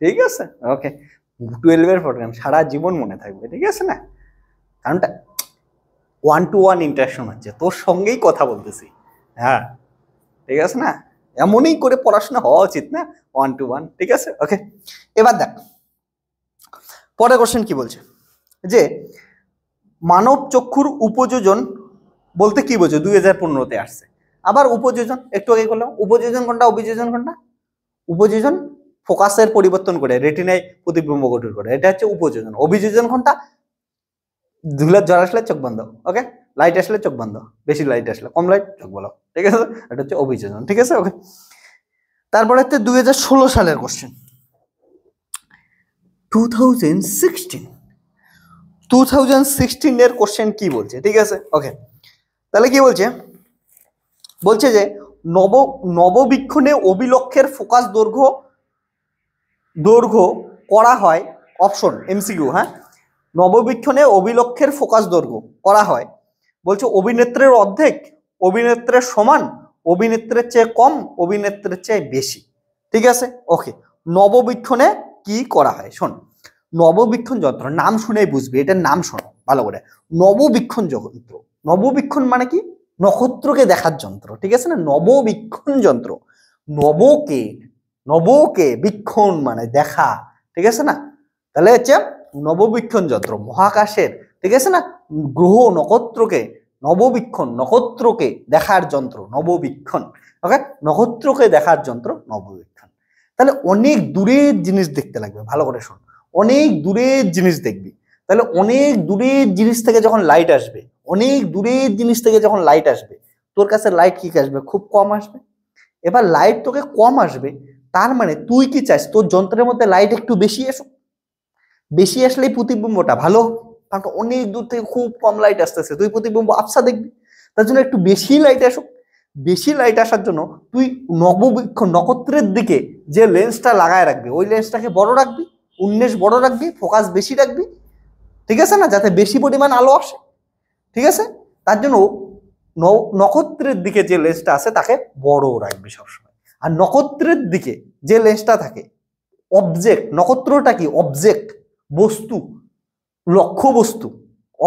ঠিক আছে ওকে টুয়েলভের প্রোগ্রাম সারা জীবন মনে থাকবে ঠিক আছে না কারণটা ওয়ান টু ওয়ান ইন্টারাকশন হচ্ছে তোর সঙ্গেই কথা বলতেছি হ্যাঁ ঠিক আছে না এমনই করে পড়াশোনা হওয়া উচিত না ওয়ান টু ওয়ান ঠিক আছে ওকে এবার দেখ পরের কোশ্চেন কি বলছে যে মানব চক্ষুর উপযোজন বলতে কি বোঝো দুই হাজার পনেরোতে আসছে আবার উপযোজন একটু আগে করলাম উপযোজন কোনটা অভিযোজন কোনটা উপযোজন ফোকাসের পরিবর্তন করে রেটিনায় প্রতিবিম্ব গঠন করে এটা হচ্ছে উপযোজন অভিযোজন কোনটা ধুলার জ্বর আসলে চোখ বন্ধ ওকে লাইট আসলে চোখ বন্ধ বেশি লাইট আসলে কম লাইট চোখ বলো ঠিক আছে এটা হচ্ছে অভিযোজন ঠিক আছে ওকে তারপরে হচ্ছে দুই সালের question two thousand sixteen two thousand সিক্সটিনের কোশ্চেন কী বলছে ঠিক আছে ওকে তাহলে কি বলছে বলছে যে নব নববীক্ষণে অভিলক্ষের ফোকাস দৈর্ঘ্য দৈর্ঘ্য করা হয় অপশন এমসিকিউ হ্যাঁ নববীক্ষণে অভিলক্ষের ফোকাস দৈর্ঘ্য করা হয় বলছে অভিনেত্রের অর্ধেক অভিনেত্রের সমান অভিনেত্রের চেয়ে কম অভিনেত্রের চেয়ে বেশি ঠিক আছে ওকে নববীক্ষণে কি করা হয় শোন নববীক্ষণ যন্ত্র নাম শুনেই বুঝবি এটার নাম শোনো ভালো করে নববীক্ষণ যন্ত্র নববীক্ষণ মানে কি নক্ষত্রকে দেখার যন্ত্র ঠিক আছে না নববীক্ষণ যন্ত্র নবকে নবকে বীক্ষণ মানে দেখা ঠিক আছে না তাহলে হচ্ছে নববীক্ষণ যন্ত্র মহাকাশের ঠিক আছে না গ্রহ নক্ষত্রকে নববীক্ষণ নক্ষত্রকে দেখার যন্ত্র নববীক্ষণ ওকে নক্ষত্রকে দেখার যন্ত্র নববীক্ষণ তাহলে অনেক দূরের জিনিস দেখতে লাগবে ভালো করে শোন অনেক দূরের জিনিস দেখবি তাহলে অনেক দূরের জিনিস থেকে যখন লাইট আসবে অনেক দূরের জিনিস থেকে যখন লাইট আসবে তোর কাছে লাইট কি আসবে খুব কম আসবে এবার লাইট তোকে কম আসবে তার মানে তুই কি চাস তোর যন্ত্রের মধ্যে লাইট একটু বেশি আসুক বেশি আসলেই প্রতিবিম্বটা ভালো কারণ অনেক দূর থেকে খুব কম লাইট আসতেছে তুই প্রতিবিম্ব আফসা দেখবি তার জন্য একটু বেশি লাইট আসুক বেশি লাইট আসার জন্য তুই নববৃক্ষ নক্ষত্রের দিকে যে লেন্সটা লাগায় রাখবি ওই লেন্সটাকে বড় রাখবি উন্নেস বড় রাখবি ফোকাস বেশি রাখবি ঠিক আছে না যাতে বেশি পরিমাণ আলো আসে ঠিক আছে তার জন্য নক্ষত্রের দিকে যে লেন্সটা আছে তাকে বড় রাখবে সবসময় আর নক্ষত্রের দিকে যে লেন্সটা থাকে অবজেক্ট নক্ষত্রটা কি অবজেক্ট বস্তু লক্ষ্য বস্তু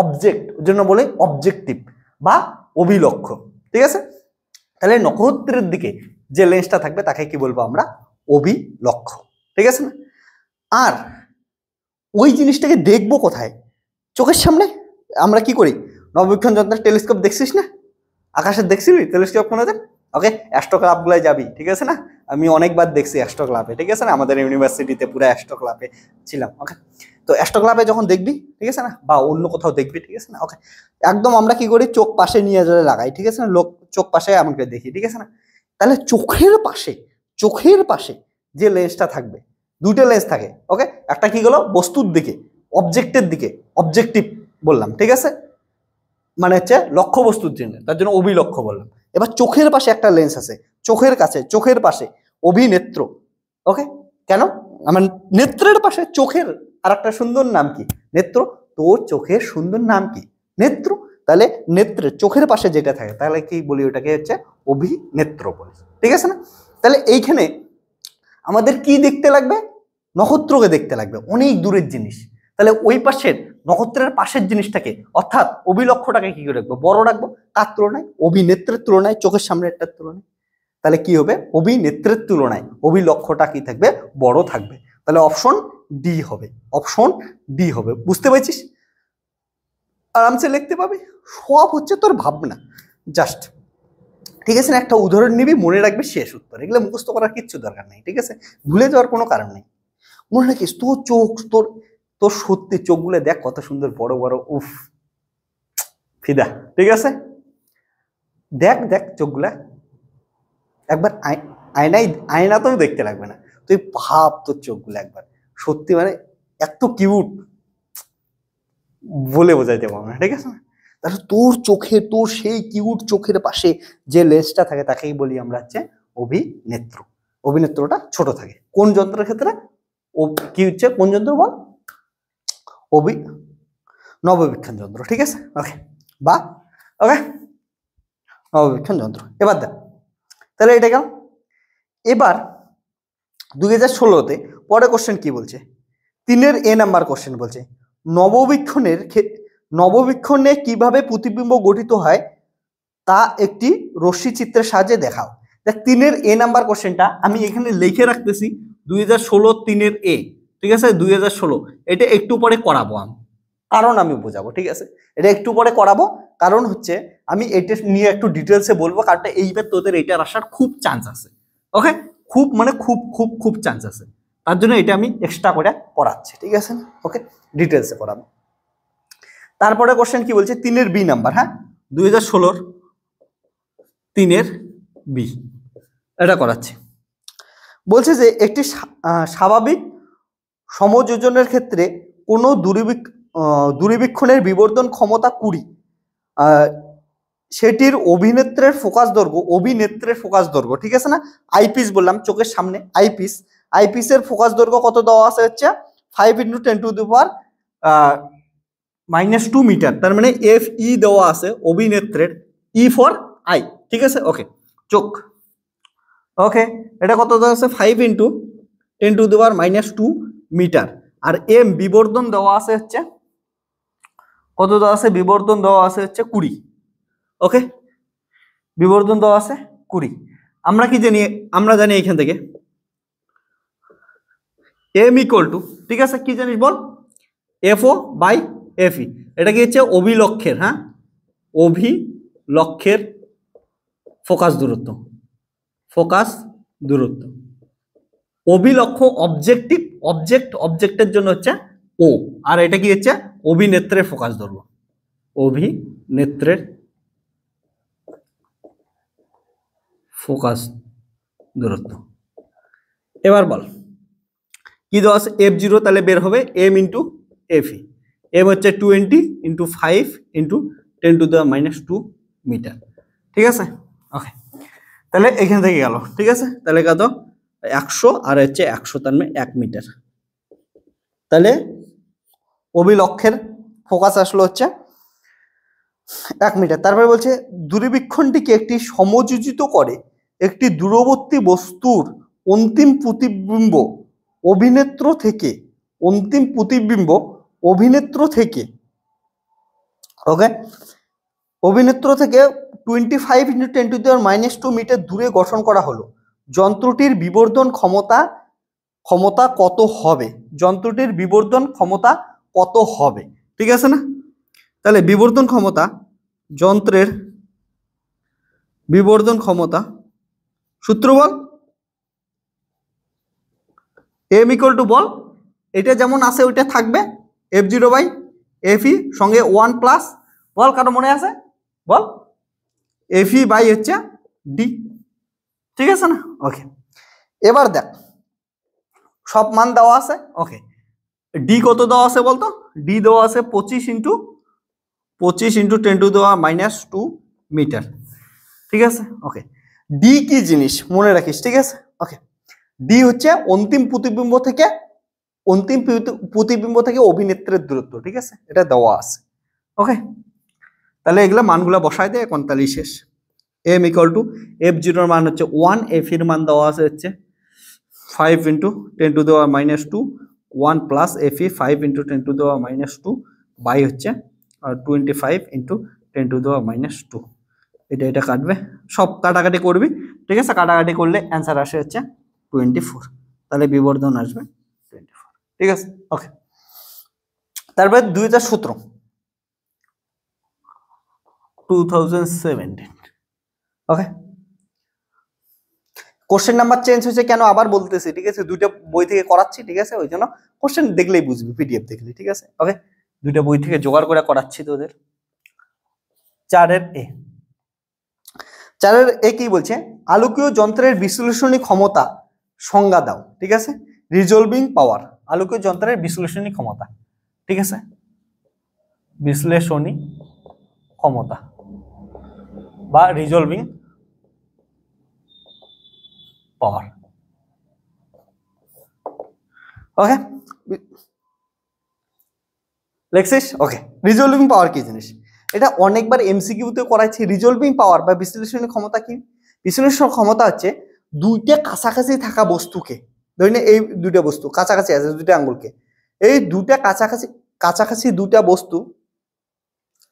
অবজেক্ট ওই জন্য বলে অবজেক্টিভ বা অভিলক্ষ ঠিক আছে তাহলে নক্ষত্রের দিকে যে লেন্সটা থাকবে তাকে কি বলবো আমরা অভিলক্ষ ঠিক আছে না আর ওই জিনিসটাকে দেখবো কোথায় চোখের সামনে আমরা কি করি নবীক্ষণ যন্ত্রের টেলিস্কোপ দেখছিস না আকাশে দেখছিলি টেলিস্কোপ কোনোদিন ওকে অ্যাস্ট্রো ক্লাবগুলোয় যাবি ঠিক আছে না আমি অনেকবার দেখছি অ্যাস্ট্রো ক্লাবে ঠিক আছে না আমাদের ইউনিভার্সিটিতে পুরো অ্যাস্ট্রো ক্লাবে ছিলাম ওকে তো অ্যাস্ট্রো ক্লাবে যখন দেখবি ঠিক আছে না বা অন্য কোথাও দেখবি ঠিক আছে না ওকে একদম আমরা কি করি চোখ পাশে নিয়ে জলে লাগাই ঠিক আছে না লোক চোখ পাশে আমাকে দেখি ঠিক আছে না তাহলে চোখের পাশে চোখের পাশে যে লেন্সটা থাকবে দুটো লেন্স থাকে ওকে একটা কি হলো বস্তুর দিকে অবজেক্টের দিকে অবজেক্টিভ বললাম ঠিক আছে মানে হচ্ছে লক্ষ্যবস্তুর জন্য তার জন্য অভিলক্ষ্য বললাম এবার চোখের পাশে একটা লেন্স আছে চোখের কাছে চোখের পাশে অভিনেত্র ওকে কেন আমার নেত্রের পাশে চোখের আর একটা সুন্দর নাম কি নেত্র তোর চোখের সুন্দর নাম কি নেত্র তাহলে নেত্রের চোখের পাশে যেটা থাকে তাহলে কি বলি ওটাকে হচ্ছে অভিনেত্র বলে ঠিক আছে না তাহলে এইখানে আমাদের কি দেখতে লাগবে নক্ষত্রকে দেখতে লাগবে অনেক দূরের জিনিস তাহলে ওই পাশের নক্ষত্রের পাশের জিনিসটাকে অর্থাৎ অভিলক্ষটাকে কি করে রাখবো বড় রাখবো কার তুলনায় অভিনেত্রের তুলনায় চোখের সামনে একটার তুলনায় তাহলে কি হবে অভিনেত্রের তুলনায় অভিলক্ষটা কি থাকবে বড় থাকবে তাহলে অপশন ডি হবে অপশন ডি হবে বুঝতে পেরেছিস আরামসে লিখতে পাবি সব হচ্ছে তোর ভাবনা জাস্ট ঠিক আছে না একটা উদাহরণ নিবি মনে রাখবি শেষ উত্তর এগুলো মুখস্থ করার কিচ্ছু দরকার নেই ঠিক আছে ভুলে যাওয়ার কোনো কারণ নেই মনে রাখিস তোর চোখ তোর তো সত্যি চোখগুলো দেখ কত সুন্দর বড় বড় উফ ফিদা ঠিক আছে দেখ দেখ চোখগুলা একবার আয়নাই তো দেখতে লাগবে না তুই ভাব তোর চোখগুলো একবার সত্যি মানে এত কিউট বলে বোঝাইতে পারবো না ঠিক আছে তাহলে তোর চোখে তোর সেই কিউট চোখের পাশে যে লেজটা থাকে তাকেই বলি আমরা হচ্ছে অভিনেত্র অভিনেত্রটা ছোট থাকে কোন যন্ত্রের ক্ষেত্রে ও কি হচ্ছে কোন যন্ত্র বল অবি নববীক্ষণ যন্ত্র ঠিক আছে ওকে বা ওকে নববীক্ষণ যন্ত্র এবার দেখ তাহলে এটা গেল এবার দুই হাজার ষোলোতে পরে কোশ্চেন কি বলছে তিনের এ নাম্বার কোশ্চেন বলছে নববীক্ষণের নববীক্ষণে কিভাবে প্রতিবিম্ব গঠিত হয় তা একটি রশ্মি চিত্রের সাহায্যে দেখাও দেখ তিনের এ নাম্বার কোশ্চেনটা আমি এখানে লিখে রাখতেছি দুই হাজার ষোলো তিনের এ ঠিক আছে দুই এটা একটু পরে করাবো আমি কারণ আমি বোঝাবো ঠিক আছে এটা একটু পরে করাবো কারণ হচ্ছে আমি এটা নিয়ে একটু ডিটেলসে বলবো কারণ এইবার তোদের এটার আসার খুব চান্স আছে ওকে খুব মানে খুব খুব খুব চান্স আছে তার জন্য এটা আমি এক্সট্রা করে পড়াচ্ছি ঠিক আছে ওকে ডিটেলসে পড়াবো তারপরে কোশ্চেন কি বলছে তিনের বি নাম্বার হ্যাঁ দুই হাজার ষোলোর তিনের বি এটা করাচ্ছে বলছে যে একটি স্বাভাবিক সমযোজনের ক্ষেত্রে কোনো দূরবীক্ষ দূরবীক্ষণের বিবর্ধন ক্ষমতা কুড়ি সেটির অভিনেত্রের ফোকাস দৈর্ঘ্য অভিনেত্রের ফোকাস দৈর্ঘ্য ঠিক আছে না আইপিস বললাম চোখের সামনে আইপিস আইপিসের ফোকাস দৈর্ঘ্য কত দেওয়া আছে হচ্ছে five into ten to the power minus two metre তার মানে এফ ই e দেওয়া আছে অভিনেত্রের ই ফর আই ঠিক আছে ওকে চোখ ওকে এটা কত দেওয়া আছে five into ten to the power minus two metre আর এম বিবর্ধন দেওয়া আছে হচ্ছে কত দেওয়া আছে বিবর্ধন দেওয়া আছে হচ্ছে কুড়ি ওকে বিবর্ধন দেওয়া আছে কুড়ি আমরা কি জানি আমরা জানি এখান থেকে এম ইকুয়াল টু ঠিক আছে কি জানিস বল এফ ও বাই এফই এটা কি হচ্ছে অভিলক্ষের হ্যাঁ অভিলক্ষের ফোকাস দূরত্ব ফোকাস দূরত্ব অবিলক্ষ অবজেক্টিভ অবজেক্ট অবজেক্টের জন্য হচ্ছে ও আর এটা কি হচ্ছে অভিনেত্রের ফোকাস ধরবো অভিনেত্রের ফোকাস দূরত্ব এবার বল কি দশ এফ জিরো তাহলে বের হবে M into F E M হচ্ছে twenty into five into ten to the minus two metre ঠিক আছে ওকে তাহলে এখান থেকে গেল ঠিক আছে তাহলে কত একশো আর হচ্ছে একশো তার মানে এক মিটার তাহলে অভিলক্ষের ফোকাস আসলো হচ্ছে এক মিটার তারপরে বলছে দূরবীক্ষণটিকে একটি সমযোজিত করে একটি দূরবর্তী বস্তুর অন্তিম প্রতিবিম্ব অভিনেত্র থেকে অন্তিম প্রতিবিম্ব অভিনেত্র থেকে ওকে অভিনেত্র থেকে twenty five into ten to the power minus two metre দূরে গঠন করা হলো যন্ত্রটির বিবর্ধন ক্ষমতা ক্ষমতা কত হবে যন্ত্রটির বিবর্ধন ক্ষমতা কত হবে ঠিক আছে না তাহলে বিবর্ধন ক্ষমতা যন্ত্রের বিবর্ধন ক্ষমতা সূত্র বল এম ইকুয়াল টু বল এটা যেমন আছে ওইটা থাকবে এফ জিরো বাই ই সঙ্গে ওয়ান প্লাস বল কারো মনে আছে বল এফি বাই হচ্ছে ডি ঠিক আছে না ওকে এবার দেখ সব মান দেওয়া আছে ওকে ডি কত দেওয়া আছে বলতো ডি দেওয়া আছে পঁচিশ ইন্টু পঁচিশ ইন্টু টেন টু দেওয়া মাইনাস টু মিটার ঠিক আছে ওকে ডি কি জিনিস মনে রাখিস ঠিক আছে ওকে ডি হচ্ছে অন্তিম প্রতিবিম্ব থেকে অন্তিম প্রতিবিম্ব থেকে অভিনেত্রের দূরত্ব ঠিক আছে এটা দেওয়া আছে ওকে তাহলে এগুলো মানগুলো বসায় দেয় এখন তাহলে শেষ এম ইকাল টু এফ জিরোর মান হচ্ছে ওয়ান এফ এর মান দেওয়া আছে হচ্ছে ফাইভ ইন্টু টেন টু দেওয়া minus two one plus F E five into ten to দেওয়া মাইনাস টু বাই হচ্ছে twenty five into ten to দেওয়া মাইনাস টু এটা এটা কাটবে সব কাটাকাটি করবি ঠিক আছে কাটাকাটি করলে অ্যান্সার আসে হচ্ছে টোয়েন্টি ফোর তাহলে বিবর্ধন আসবে টোয়েন্টি ফোর ঠিক আছে ওকে তারপরে দুই হাজার সতেরো two thousand seventeen okay question number change হয়েছে কেন আবার বলতেছি ঠিক আছে দুইটা বই থেকে করাচ্ছি ঠিক আছে ওই জন্য কোশ্চেন দেখলেই বুঝবি পিডিএফ দেখলে ঠিক আছে ওকে দুইটা বই থেকে জোগাড় করে করাচ্ছি তোদের চারের এ চারের এ কি বলছে আলোকীয় যন্ত্রের বিশ্লেষণী ক্ষমতা সংজ্ঞা দাও ঠিক আছে রিজলভিং পাওয়ার আলোকীয় যন্ত্রের বিশ্লেষণী ক্ষমতা ঠিক আছে বিশ্লেষণী ক্ষমতা বা রিজলভিং পাওয়ার ওকে লেখছিস ওকে রিজলভিং পাওয়ার কি জিনিস এটা অনেকবার এমসিকিউতে করাইছি রিজলভিং পাওয়ার বা বিশ্লেষণের ক্ষমতা কি বিশ্লেষণ ক্ষমতা হচ্ছে দুইটা কাছাকাছি থাকা বস্তুকে ধরি না এই দুইটা বস্তু কাছাকাছি আছে দুইটা আঙ্গুলকে এই দুটা কাছাকাছি কাছাকাছি দুটা বস্তু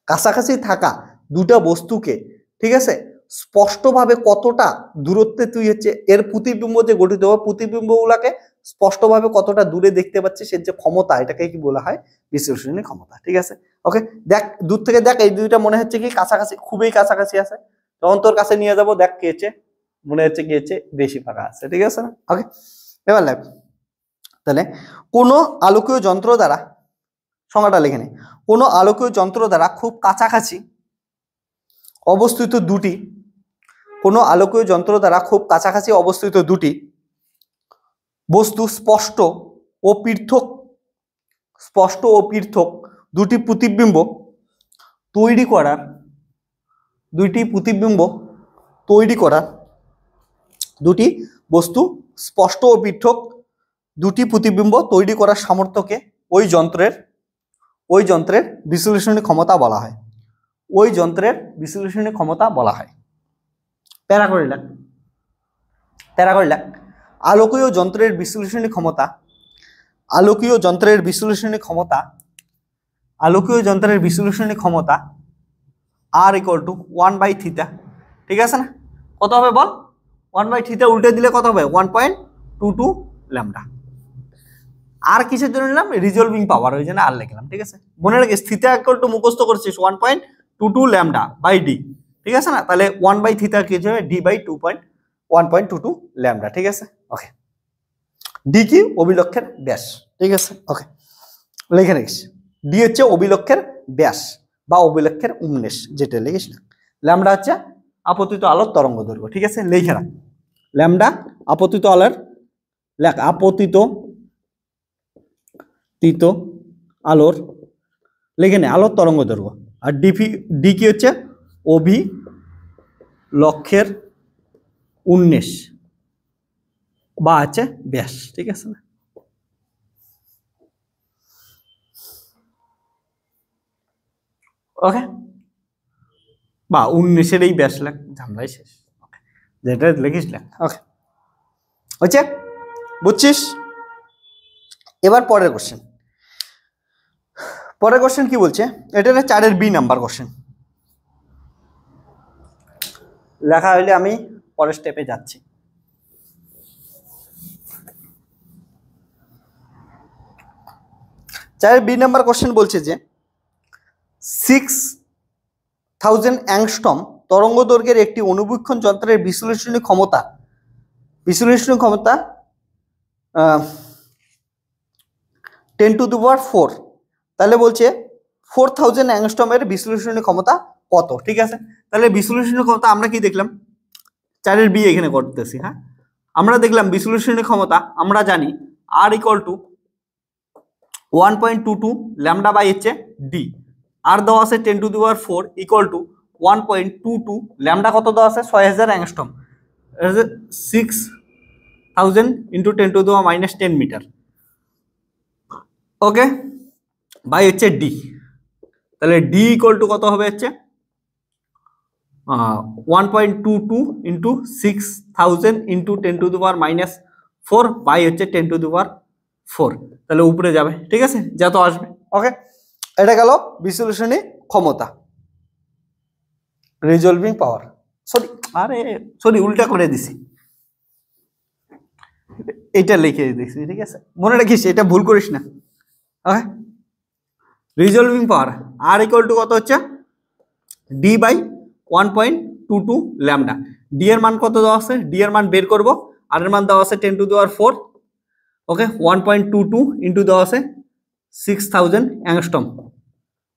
কাছাকাছি থাকা দুটা বস্তুকে ঠিক আছে স্পষ্টভাবে কতটা দূরত্বে তুই হচ্ছে এর প্রতিবিম্ব যে গঠিত হবে প্রতিবিম্বগুলাকে স্পষ্টভাবে কতটা দূরে দেখতে পাচ্ছে সে যে ক্ষমতা এটাকে কি বলা হয় বিশ্লেষণী ক্ষমতা ঠিক আছে ওকে দেখ দূর থেকে দেখ এই দুইটা মনে হচ্ছে কি কাছাকাছি খুবই কাছাকাছি আছে তখন তোর কাছে নিয়ে যাবো দেখ কে হচ্ছে মনে হচ্ছে কি হচ্ছে বেশি ফাঁকা আছে ঠিক আছে না ওকে এবার লাগ তাহলে কোনো আলোকীয় যন্ত্র দ্বারা সংজ্ঞাটা লেখে নেই কোনো আলোকীয় যন্ত্র দ্বারা খুব কাছাকাছি অবস্থিত দুটি কোনো আলোকীয় যন্ত্র দ্বারা খুব কাছাকাছি অবস্থিত দুটি বস্তু স্পষ্ট ও পৃথক স্পষ্ট ও পৃথক দুটি প্রতিবিম্ব তৈরি করার দুইটি প্রতিবিম্ব তৈরি করার দুটি বস্তু স্পষ্ট ও পৃথক দুটি প্রতিবিম্ব তৈরি করার সামর্থ্যকে ওই যন্ত্রের ওই যন্ত্রের বিশ্লেষণী ক্ষমতা বলা হয় ওই যন্ত্রের বিশ্লেষণী ক্ষমতা বলা হয় প্যারাকরিলাক প্যারাকরিলাক আলোকীয় যন্ত্রের বিশ্লেষণী ক্ষমতা আলোকীয় যন্ত্রের বিশ্লেষণী ক্ষমতা আলোকীয় যন্ত্রের বিশ্লেষণী ক্ষমতা R equal to one by theta ঠিক আছে না কত হবে বল ওয়ান বাই থিতা উল্টে দিলে কত হবে one point two two lambda আর কিসের জন্য নিলাম রিজলভিং পাওয়ার ওই জন্য আর লিখলাম ঠিক আছে মনে রাখিস থিতা ইকল টু মুখস্থ করছিস one point two two lambda by D ঠিক আছে না তাহলে ওয়ান বাই থিতা কি হবে D by two point one point two two lambda ঠিক আছে ওকে ডি কি অভিলক্ষের ব্যাস ঠিক আছে ওকে লিখে রাখিস ডি হচ্ছে অভিলক্ষের ব্যাস বা অভিলক্ষের উন্মেষ যেটা লিখিস না ল্যামডা হচ্ছে আপতিত আলোর তরঙ্গ দৈর্ঘ্য ঠিক আছে লিখে রাখ ল্যামডা আপতিত আলোর লেখ আপতিত তিত আলোর লিখে নে আলোর তরঙ্গ দৈর্ঘ্য আর ডিপি ডি কি হচ্ছে অভি লক্ষ্যের উনিশ বা আছে ব্যাস ঠিক আছে না ওকে বা উনিশের এই ব্যাস লাগ ঝামলাই শেষ যেটা লিখিস লাগ ওকে হচ্ছে বুঝছিস এবার পরের কোশ্চেন পরের কোশ্চেন কি বলছে এটা হচ্ছে চারের বি নাম্বার কোশ্চেন লেখা হইলে আমি পরের স্টেপে যাচ্ছি চারের বি নাম্বার কোশ্চেন বলছে যে সিক্স থাউজেন্ড অ্যাংস্টম তরঙ্গ দৈর্ঘ্যের একটি অনুবীক্ষণ যন্ত্রের বিশ্লেষণী ক্ষমতা বিশ্লেষণী ক্ষমতা টেন টু দু পাওয়ার ফোর তাহলে বলছে ফোর থাউজেন্ড অ্যাংস্টমের বিশ্লেষণী ক্ষমতা কত ঠিক আছে তাহলে বিশ্লেষণী ক্ষমতা আমরা কি দেখলাম চারের বি এখানে করতেছি হ্যাঁ আমরা দেখলাম বিশ্লেষণী ক্ষমতা আমরা জানি R equal to one point two two lambda by হচ্ছে ডি আর দেওয়া আছে ten to the power four equal to one point two two lambda কত দেওয়া আছে ছয় হাজার angstrom six thousand into ten to দেওয়া minus ten metre okay by হচ্ছে ডি তাহলে ডি ইকোয়াল টু কত হবে হচ্ছে one point two two into six thousand into ten to the power minus four by হচ্ছে ten to the power four তাহলে উপরে যাবে ঠিক আছে যত আসবে ওকে এটা গেল বিশ্লেষণী ক্ষমতা রিজলভিং পাওয়ার সরি আরে সরি উল্টা করে দিছি এটা লিখে দিছি ঠিক আছে মনে রাখিস এটা ভুল করিস না okay resolving power R equal to কত হচ্ছে D by one point two two lambda D এর মান কত দেওয়া আছে ডি এর মান বের করব আর এর মান দেওয়া আছে ten to the power four okay one point two two into দেওয়া আছে সিক্স থাউজেন্ড অ্যাংস্টম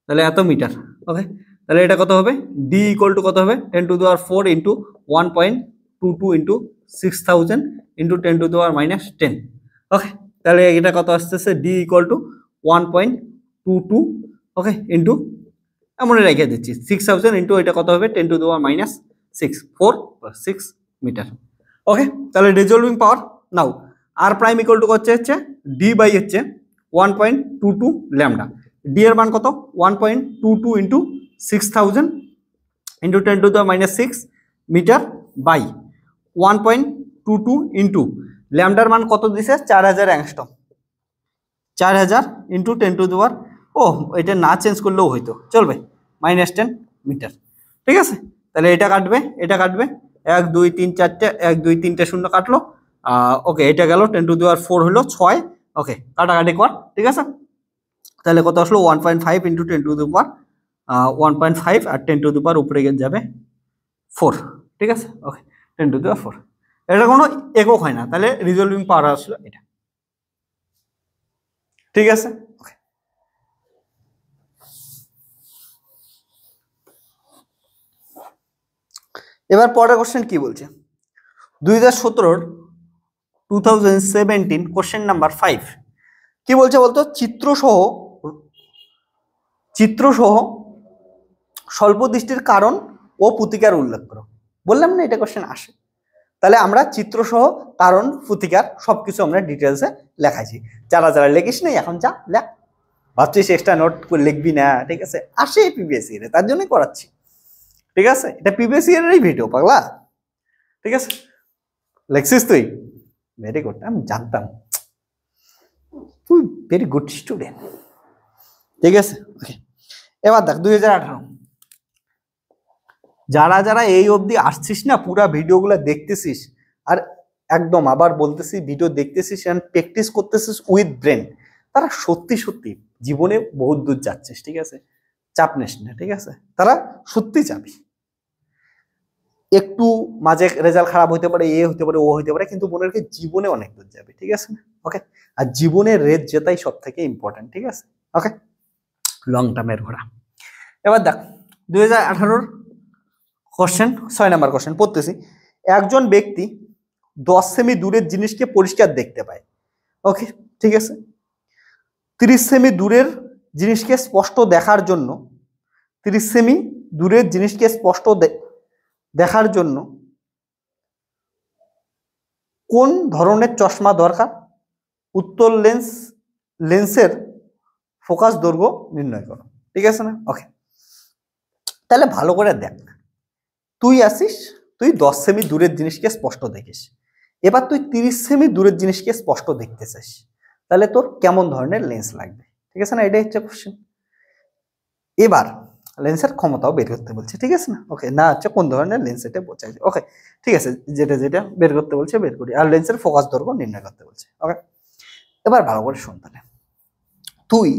তাহলে এত মিটার ওকে তাহলে এটা কত হবে ডি ইকুয়াল টু কত হবে ten to the power four into one point two two into six thousand into ten to the power minus ten okay তাহলে এটা কত আসতেছে D equal to one point two two okay into এমন রেখে দিচ্ছি six thousand into এটা কত হবে ten to the power minus six four six metre okay তাহলে resolving power now R prime equal to হচ্ছে হচ্ছে ডি বাই হচ্ছে one point two two lambda D এর মান কত one point two two into six thousand into ten to the power minus six metre by one point two two into ল্যামডার মান কত দিছে চার হাজার অ্যাংস্টম চার হাজার ইন্টু টেন টু দেওয়ার ও এটা না চেঞ্জ করলেও হইতো চলবে মাইনাস টেন মিটার ঠিক আছে তাহলে এটা কাটবে এটা কাটবে এক দুই তিন চারটে এক দুই তিনটে শূন্য কাটলো ওকে এটা গেল টেন টু আর ফোর হলো ছয় ওকে কাটাকাটি কর ঠিক আছে তাহলে কত আসলো one point five into ten to the power one point five আর টেন টু দু পার উপরে গিয়ে যাবে ফোর ঠিক আছে ওকে টেন টু দু আর ফোর এটা কোনো একক হয় না তাহলে রিজলভিং পাওয়ার আসলো এটা ঠিক আছে এবার পরের কোশ্চেন কি বলছে দুই হাজার সতেরোর two thousand question number five কি বলছে বলতো চিত্রসহ চিত্রসহ স্বল্প দৃষ্টির কারণ ও প্রতিকার উল্লেখ করো বললাম না এটা কোশ্চেন আসে তাহলে আমরা চিত্রসহ কারণ প্রতিকার সব কিছু আমরা ডিটেলসে লেখাইছি যারা যারা লেখিস নাই এখন যা লেখ ভাবছিস এক্সট্রা নোট লিখবি না ঠিক আছে আসে পিবিএসি রে তার জন্যই করাচ্ছি ঠিক আছে এটা প্রিভিয়াস ইয়ারেরই ভিডিও পাগলা ঠিক আছে লেখছিস তুই ভেরি গুড আমি জানতাম তুই ভেরি গুড স্টুডেন্ট ঠিক আছে ওকে এবার দেখ দুই যারা যারা এই অবধি আসছিস না পুরা ভিডিওগুলো দেখতেছিস আর একদম আবার বলতেছি ভিডিও দেখতেছিস অ্যান্ড প্র্যাকটিস করতেছিস উইথ ব্রেন তারা সত্যি সত্যি জীবনে বহুত দূর যাচ্ছিস ঠিক আছে চাপ নিস না ঠিক আছে তারা সত্যি চাপি একটু মাঝে রেজাল্ট খারাপ হতে পারে এ হতে পারে ও হতে পারে কিন্তু মনে রেখে জীবনে অনেক দূর যাবে ঠিক আছে ওকে আর জীবনে রেজ জেতাই সব থেকে ইম্পর্টেন্ট ঠিক আছে ওকে লং টার্মের ঘোরা এবার দেখ দুই হাজার আঠারোর কোশ্চেন ছয় নাম্বার কোশ্চেন পড়তেছি একজন ব্যক্তি দশ সেমি দূরের জিনিসকে পরিষ্কার দেখতে পায় ওকে ঠিক আছে তিরিশ সেমি দূরের জিনিসকে স্পষ্ট দেখার জন্য তিরিশ সেমি দূরের জিনিসকে স্পষ্ট দেখার জন্য কোন ধরনের চশমা দরকার উত্তর লেন্স লেন্সের ফোকাস দৈর্ঘ্য নির্ণয় করো ঠিক আছে না ওকে তাহলে ভালো করে দেখ তুই আসিস তুই দশ সেমি দূরের জিনিসকে স্পষ্ট দেখিস এবার তুই তিরিশ সেমি দূরের জিনিসকে স্পষ্ট দেখতে চাস তাহলে তোর কেমন ধরনের লেন্স লাগবে ঠিক আছে না এটাই হচ্ছে কোশ্চেন এবার লেন্সের ক্ষমতাও বের করতে বলছে ঠিক আছে না ওকে না হচ্ছে কোন ধরনের লেন্স এটা বোঝাইছে ওকে ঠিক আছে যেটা যেটা বের করতে বলছে বের করি আর লেন্সের ফোকাস দৈর্ঘ্য নির্ণয় করতে বলছে ওকে এবার ভালো করে শুনতে তাহলে তুই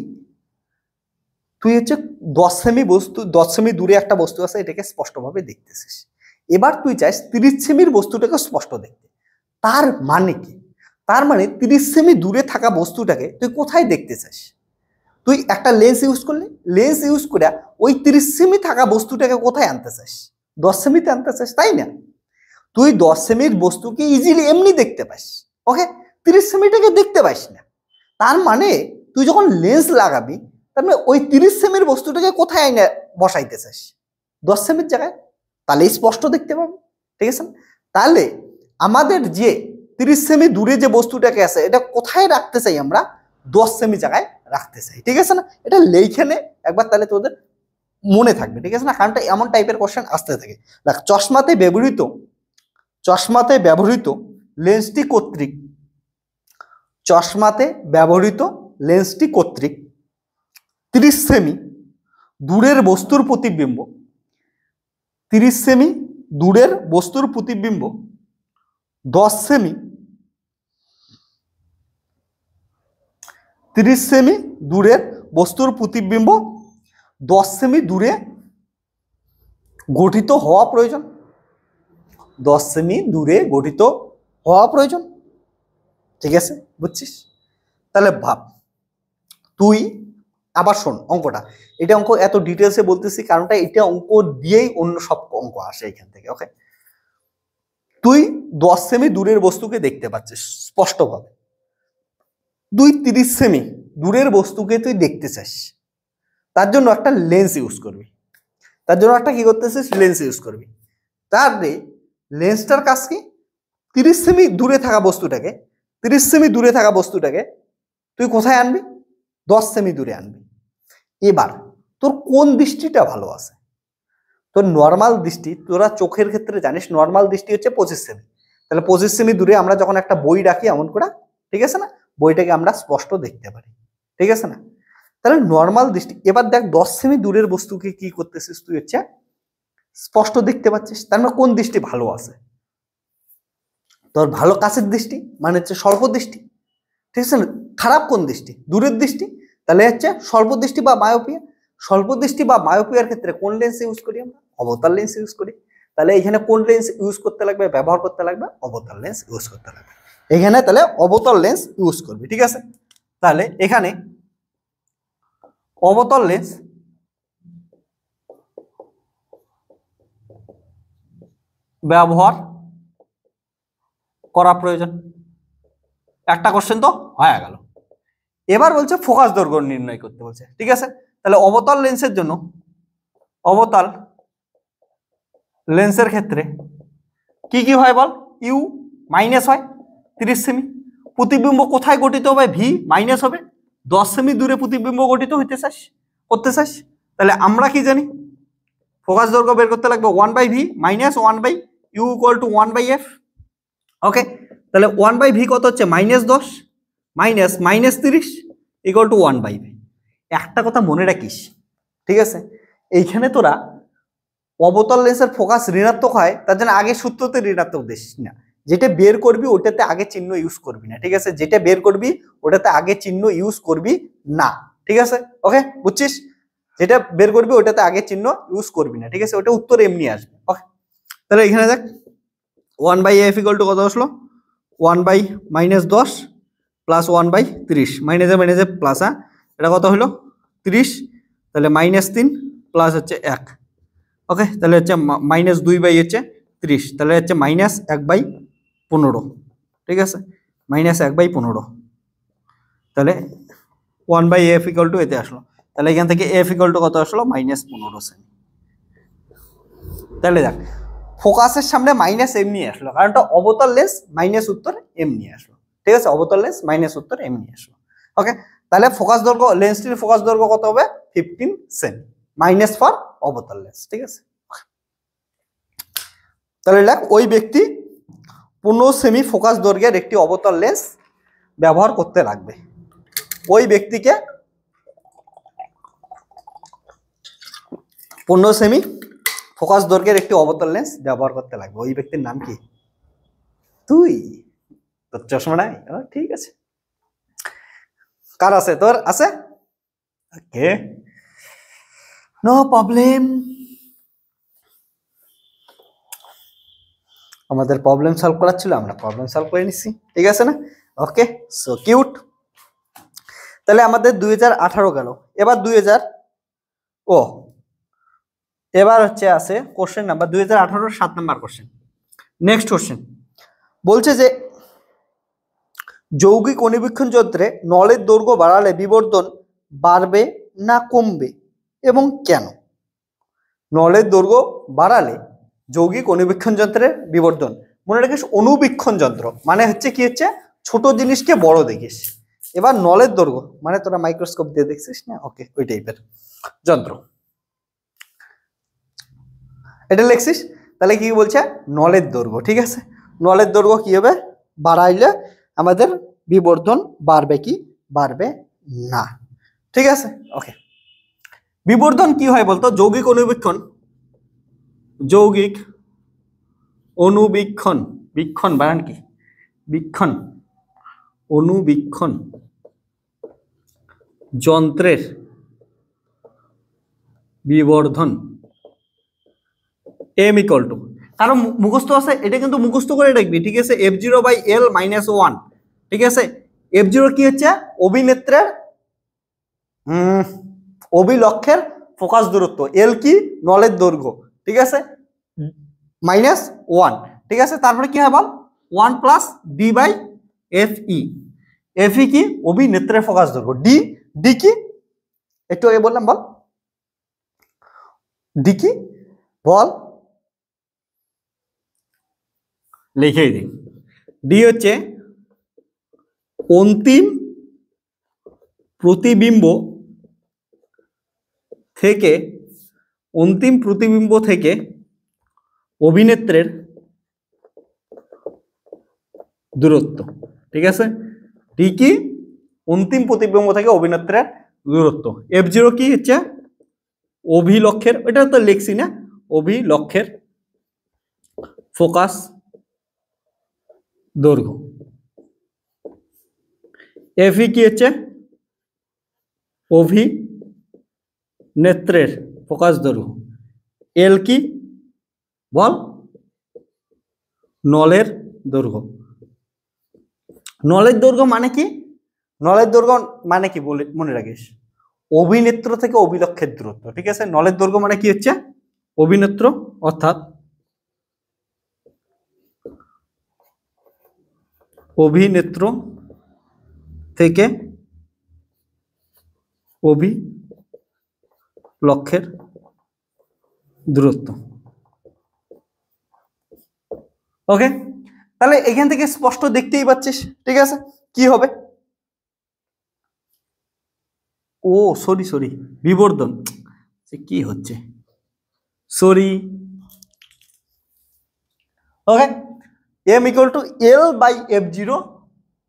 তুই হচ্ছে দশ সেমি বস্তু দশ সেমি দূরে একটা বস্তু আছে এটাকে স্পষ্টভাবে দেখতেছিস এবার তুই চাইস তিরিশ সেমির বস্তুটাকে স্পষ্ট দেখতে তার মানে কি তার মানে তিরিশ সেমি দূরে থাকা বস্তুটাকে তুই কোথায় দেখতে চাস তুই একটা লেন্স ইউজ করলি লেন্স ইউজ করে ওই তিরিশ সেমি থাকা বস্তুটাকে কোথায় আনতে চাস দশ সেমিতে আনতে চাস তাই না তুই দশ সেমির বস্তুকে ইজিলি এমনি দেখতে পাস ওকে তিরিশ সেমিটাকে দেখতে পাস না তার মানে তুই যখন লেন্স লাগাবি তার মানে ওই তিরিশ সেমির বস্তুটাকে কোথায় আইনে বসাইতে চাস দশ সেমির জায়গায় তাহলে স্পষ্ট দেখতে পাবি ঠিক আছে তাহলে আমাদের যে তিরিশ সেমি দূরে যে বস্তুটাকে আছে এটা কোথায় রাখতে চাই আমরা দশ সেমি জায়গায় রাখতে চাই ঠিক আছে না এটা নে একবার তাহলে তোদের মনে থাকবে ঠিক আছে না কারণটা এমন টাইপের কোশ্চেন আসতে থাকে দেখ চশমাতে ব্যবহৃত চশমাতে ব্যবহৃত লেন্সটি কর্তৃক চশমাতে ব্যবহৃত লেন্সটি কর্তৃক তিরিশ সেমি দূরের বস্তুর প্রতিবিম্ব তিরিশ সেমি দূরের বস্তুর প্রতিবিম্ব দশ সেমি 30 সেমি দূরের বস্তুর প্রতিবিম্ব 10 সেমি দূরে গঠিত হওয়া প্রয়োজন 10 সেমি দূরে গঠিত হওয়া প্রয়োজন ঠিক আছে বুঝছিস তাহলে ভাব তুই আবার শোন অঙ্কটা এটা অঙ্ক এত ডিটেলসে বলতেছি কারণটা এটা অঙ্ক দিয়েই অন্য সব অঙ্ক আসে এখান থেকে ওকে তুই দশ সেমি দূরের বস্তুকে দেখতে পাচ্ছিস স্পষ্টভাবে দুই তিরিশ সেমি দূরের বস্তুকে তুই দেখতে চাস তার জন্য একটা লেন্স ইউজ করবি তার জন্য একটা কী করতে চাস লেন্স ইউজ করবি তারপরে মানে লেন্সটার কাজ কি তিরিশ সেমি দূরে থাকা বস্তুটাকে তিরিশ সেমি দূরে থাকা বস্তুটাকে তুই কোথায় আনবি দশ সেমি দূরে আনবি এবার তোর কোন দৃষ্টিটা ভালো আছে তোর নর্মাল দৃষ্টি তোরা চোখের ক্ষেত্রে জানিস নর্মাল দৃষ্টি হচ্ছে পঁচিশ সেমি তাহলে পঁচিশ সেমি দূরে আমরা যখন একটা বই রাখি এমন করে ঠিক আছে না বইটাকে আমরা স্পষ্ট দেখতে পারি ঠিক আছে না তাহলে নর্মাল দৃষ্টি এবার দেখ দশ সেমি দূরের বস্তুকে কি করতেছিস তুই হচ্ছে স্পষ্ট দেখতে পাচ্ছিস তার মানে কোন দৃষ্টি ভালো আছে তোর ভালো কাছের দৃষ্টি মানে হচ্ছে স্বল্প দৃষ্টি ঠিক আছে না খারাপ কোন দৃষ্টি দূরের দৃষ্টি তাহলে হচ্ছে স্বল্প দৃষ্টি বা মায়োপিয়া স্বল্প দৃষ্টি বা মায়োপিয়ার ক্ষেত্রে কোন লেন্স ইউজ করি আমরা অবতার লেন্স ইউজ করি তাহলে এখানে কোন লেন্স ইউজ করতে লাগবে ব্যবহার করতে লাগবে অবতার লেন্স ইউজ করতে লাগবে এখানে তাহলে অবতল লেন্স ইউজ করবে ঠিক আছে তাহলে এখানে অবতল লেন্স ব্যবহার করা প্রয়োজন একটা কোশ্চেন তো হয়ে গেল এবার বলছে ফোকাস দৈর্ঘ্য নির্ণয় করতে বলছে ঠিক আছে তাহলে অবতল লেন্সের জন্য অবতল লেন্সের ক্ষেত্রে কি কি হয় বল ইউ মাইনাস হয় তিরিশ সেমি প্রতিবিম্ব কোথায় গঠিত হবে ভি মাইনাস হবে দশ সেমি দূরে প্রতিবিম্ব গঠিত হইতে চাস করতে চাস তাহলে আমরা কি জানি ফোকাস দৈর্ঘ্য বের করতে লাগবে one by V minus one by U equal to one by F okay তাহলে ওয়ান বাই ভি কত হচ্ছে মাইনাস দশ মাইনাস মাইনাস তিরিশ equal to one by V একটা কথা মনে রাখিস ঠিক আছে এইখানে তোরা অবতল লেন্সের ফোকাস ঋণাত্মক হয় তার জন্য আগে সূত্রতে ঋণাত্মক দিস না যেটা বের করবি ওটাতে আগে চিহ্ন ইউজ করবি না ঠিক আছে যেটা বের করবি ওটাতে আগে চিহ্ন ইউজ করবি না ঠিক আছে ওকে বুঝছিস যেটা বের করবি ওটাতে আগে চিহ্ন ইউজ করবি না ঠিক আছে ওটা উত্তর এমনি আসবে ওকে তাহলে এখানে দেখ one by F equal to কত আসলো ওয়ান বাই মাইনাস দশ প্লাস ওয়ান বাই তিরিশ মাইনাসে মাইনাসে প্লাস হ্যাঁ এটা কত হলো তিরিশ তাহলে মাইনাস তিন প্লাস হচ্ছে এক ওকে তাহলে হচ্ছে মাইনাস দুই বাই হচ্ছে তিরিশ তাহলে হচ্ছে মাইনাস এক বাই পনেরো ঠিক আছে মাইনাস এক বাই পনেরো তাহলে one by F equal to এতে আসলো তাহলে এখান থেকে এফ ইকাল টু কত আসলো মাইনাস পনেরো সেমি তাহলে দেখ ফোকাসের সামনে মাইনাস এম নিয়ে আসলো কারণটা অবতল লেস মাইনাস উত্তর এম নিয়ে আসলো ঠিক আছে অবতল লেস মাইনাস উত্তর এম নিয়ে আসলো ওকে তাহলে ফোকাস দৈর্ঘ্য লেন্সটির ফোকাস দৈর্ঘ্য কত হবে ফিফটিন সেমি মাইনাস ফর অবতল লেস ঠিক আছে তাহলে দেখ ওই ব্যক্তি পনেরো সেমি ফোকাস দৈর্ঘ্যের একটি অবতল লেন্স ব্যবহার করতে লাগবে ওই ব্যক্তিকে পনেরো সেমি ফোকাস দৈর্ঘ্যের একটি অবতল লেন্স ব্যবহার করতে লাগবে ওই ব্যক্তির নাম কি তুই তোর চশমা নাই ঠিক আছে কার আছে তোর আছে ওকে নো প্রবলেম আমাদের প্রবলেম সলভ করার ছিল আমরা প্রবলেম সলভ করে নিচ্ছি ঠিক আছে না ওকে সো কিউট তাহলে আমাদের দুই হাজার আঠারো গেল এবার দুই হাজার ও এবার হচ্ছে আছে কোশ্চেন নাম্বার দুই হাজার আঠারোর সাত নাম্বার কোশ্চেন নেক্সট কোশ্চেন বলছে যে যৌগিক অনুবীক্ষণ যন্ত্রে নলের দৈর্ঘ্য বাড়ালে বিবর্তন বাড়বে না কমবে এবং কেন নলের দৈর্ঘ্য বাড়ালে যৌগিক অনুবীক্ষণ যন্ত্রের বিবর্তন মনে রাখিস অনুবীক্ষণ যন্ত্র মানে হচ্ছে কি হচ্ছে ছোট জিনিসকে বড় দেখিস এবার নলের দৈর্ঘ্য মানে তোরা মাইক্রোস্কোপ দিয়ে দেখছিস না ওকে ওই টাইপের যন্ত্র এটা লেখছিস তাহলে কি বলছে নলের দৈর্ঘ্য ঠিক আছে নলের দৈর্ঘ্য কি হবে বাড়াইলে আমাদের বিবর্ধন বাড়বে কি বাড়বে না ঠিক আছে ওকে বিবর্ধন কি হয় বলতো যৌগিক অনুবীক্ষণ যৌগিক অনুবীক্ষণ বীক্ষণ বানান কি বীক্ষণ অনুবীক্ষণ যন্ত্রের বিবর্ধন এম ইকল টু কারণ মুখস্থ আছে এটা কিন্তু মুখস্থ করে দেখবি ঠিক আছে F zero by L minus one ঠিক আছে এফ জিরো কি হচ্ছে অভিনেত্রের অভিলক্ষের ফোকাস দূরত্ব এল কি নলের দৈর্ঘ্য ঠিক আছে মাইনাস ওয়ান ঠিক আছে তারপরে কি হয় বল one plus D by F E F E কি ওবি নেত্রের ফোকাস ধরবো ডি ডি কি একটু আগে বললাম বল ডি কি বল লিখে দিই ডি হচ্ছে অন্তিম প্রতিবিম্ব থেকে অন্তিম প্রতিবিম্ব থেকে অভিনেত্রের দূরত্ব ঠিক আছে ডি কি অন্তিম প্রতিবিম্ব থেকে অভিনেত্রের দূরত্ব এফ জিরো কি হচ্ছে অভিলক্ষের এটা তো লিখছি না অভিলক্ষের ফোকাস দৈর্ঘ্য এফি e কি হচ্ছে অভিনেত্রের প্রকাশ ধরু এল কি বল নলের দৈর্ঘ্য নলের দৈর্ঘ্য মানে কি নলের দৈর্ঘ্য মানে কি বলে মনে রাখিস অভিনেত্র থেকে অভিলক্ষের দূরত্ব ঠিক আছে নলের দৈর্ঘ্য মানে কি হচ্ছে অভিনেত্র অর্থাৎ অভিনেত্র থেকে অভি লক্ষ্যের দূরত্ব ওকে তাহলে এখান থেকে স্পষ্ট দেখতেই পাচ্ছিস ঠিক আছে কি হবে ও সরি সরি বিবর্ধন কি হচ্ছে sorry okay M equal to L by F zero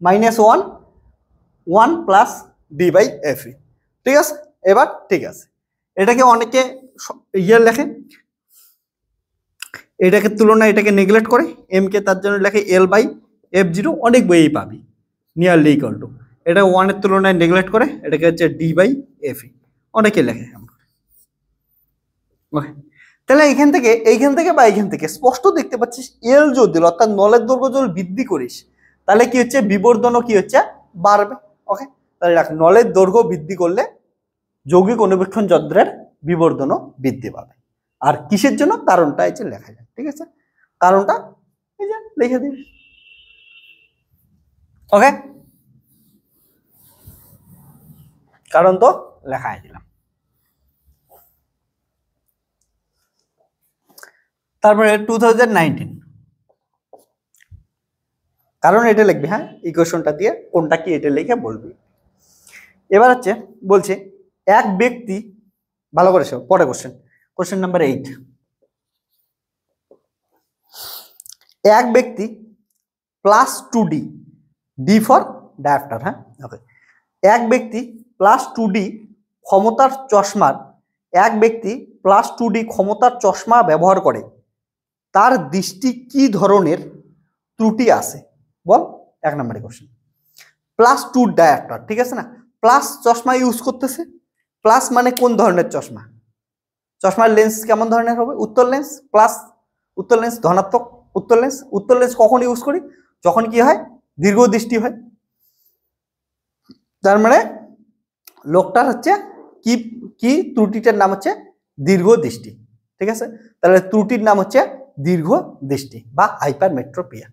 minus one one plus D by F ঠিক আছে এবার ঠিক আছে এটাকে অনেকে ইয়ার লেখে এটাকে তুলনায় এটাকে নেগলেক্ট করে এম কে তার জন্য লেখে এল বাই এফ জিরো অনেক বইয়েই পাবি নিয়ারলি ইকাল টু এটা ওয়ানের তুলনায় নেগলেক্ট করে এটাকে হচ্ছে ডি বাই এফ অনেকে লেখে ওকে তাহলে এখান থেকে এইখান থেকে বা এইখান থেকে স্পষ্ট দেখতে পাচ্ছিস এল যদি অর্থাৎ নলের দৈর্ঘ্য যদি বৃদ্ধি করিস তাহলে কি হচ্ছে বিবর্ধনও কি হচ্ছে বাড়বে ওকে তাহলে দেখ নলের দৈর্ঘ্য বৃদ্ধি করলে যৌগিক অনুবেক্ষণ যন্ত্রের বিবর্ধনও বৃদ্ধি পাবে আর কিসের জন্য কারণটা এই লেখা যায় ঠিক আছে কারণটা এই যে লিখে দিবি ওকে কারণ তো লেখায় দিলাম তারপরে টু কারণ এটা লিখবি হ্যাঁ ইকুয়েশনটা দিয়ে কোনটা কি এটা লিখে বলবি এবার হচ্ছে বলছে এক ব্যক্তি ভালো করে পরে কোশ্চেন কোশ্চেন নাম্বার এইট এক ব্যক্তি plus two D D for ডায়াফটার হ্যাঁ ওকে এক ব্যক্তি প্লাস টু ডি ক্ষমতার চশমার এক ব্যক্তি প্লাস টু ডি ক্ষমতার চশমা ব্যবহার করে তার দৃষ্টি কি ধরনের ত্রুটি আছে বল এক নম্বরের কোশ্চেন প্লাস টু ডায়াফটার ঠিক আছে না প্লাস চশমা ইউজ করতেছে প্লাস মানে কোন ধরনের চশমা চশমার লেন্স কেমন ধরনের হবে উত্তর লেন্স প্লাস উত্তর লেন্স ধনাত্মক উত্তর লেন্স উত্তর লেন্স কখন ইউজ করি যখন কি হয় দীর্ঘ দৃষ্টি হয় তার মানে লোকটার হচ্ছে কি কি ত্রুটিটার নাম হচ্ছে দীর্ঘ দৃষ্টি ঠিক আছে তাহলে ত্রুটির নাম হচ্ছে দীর্ঘ দৃষ্টি বা হাইপার মেট্রোপিয়া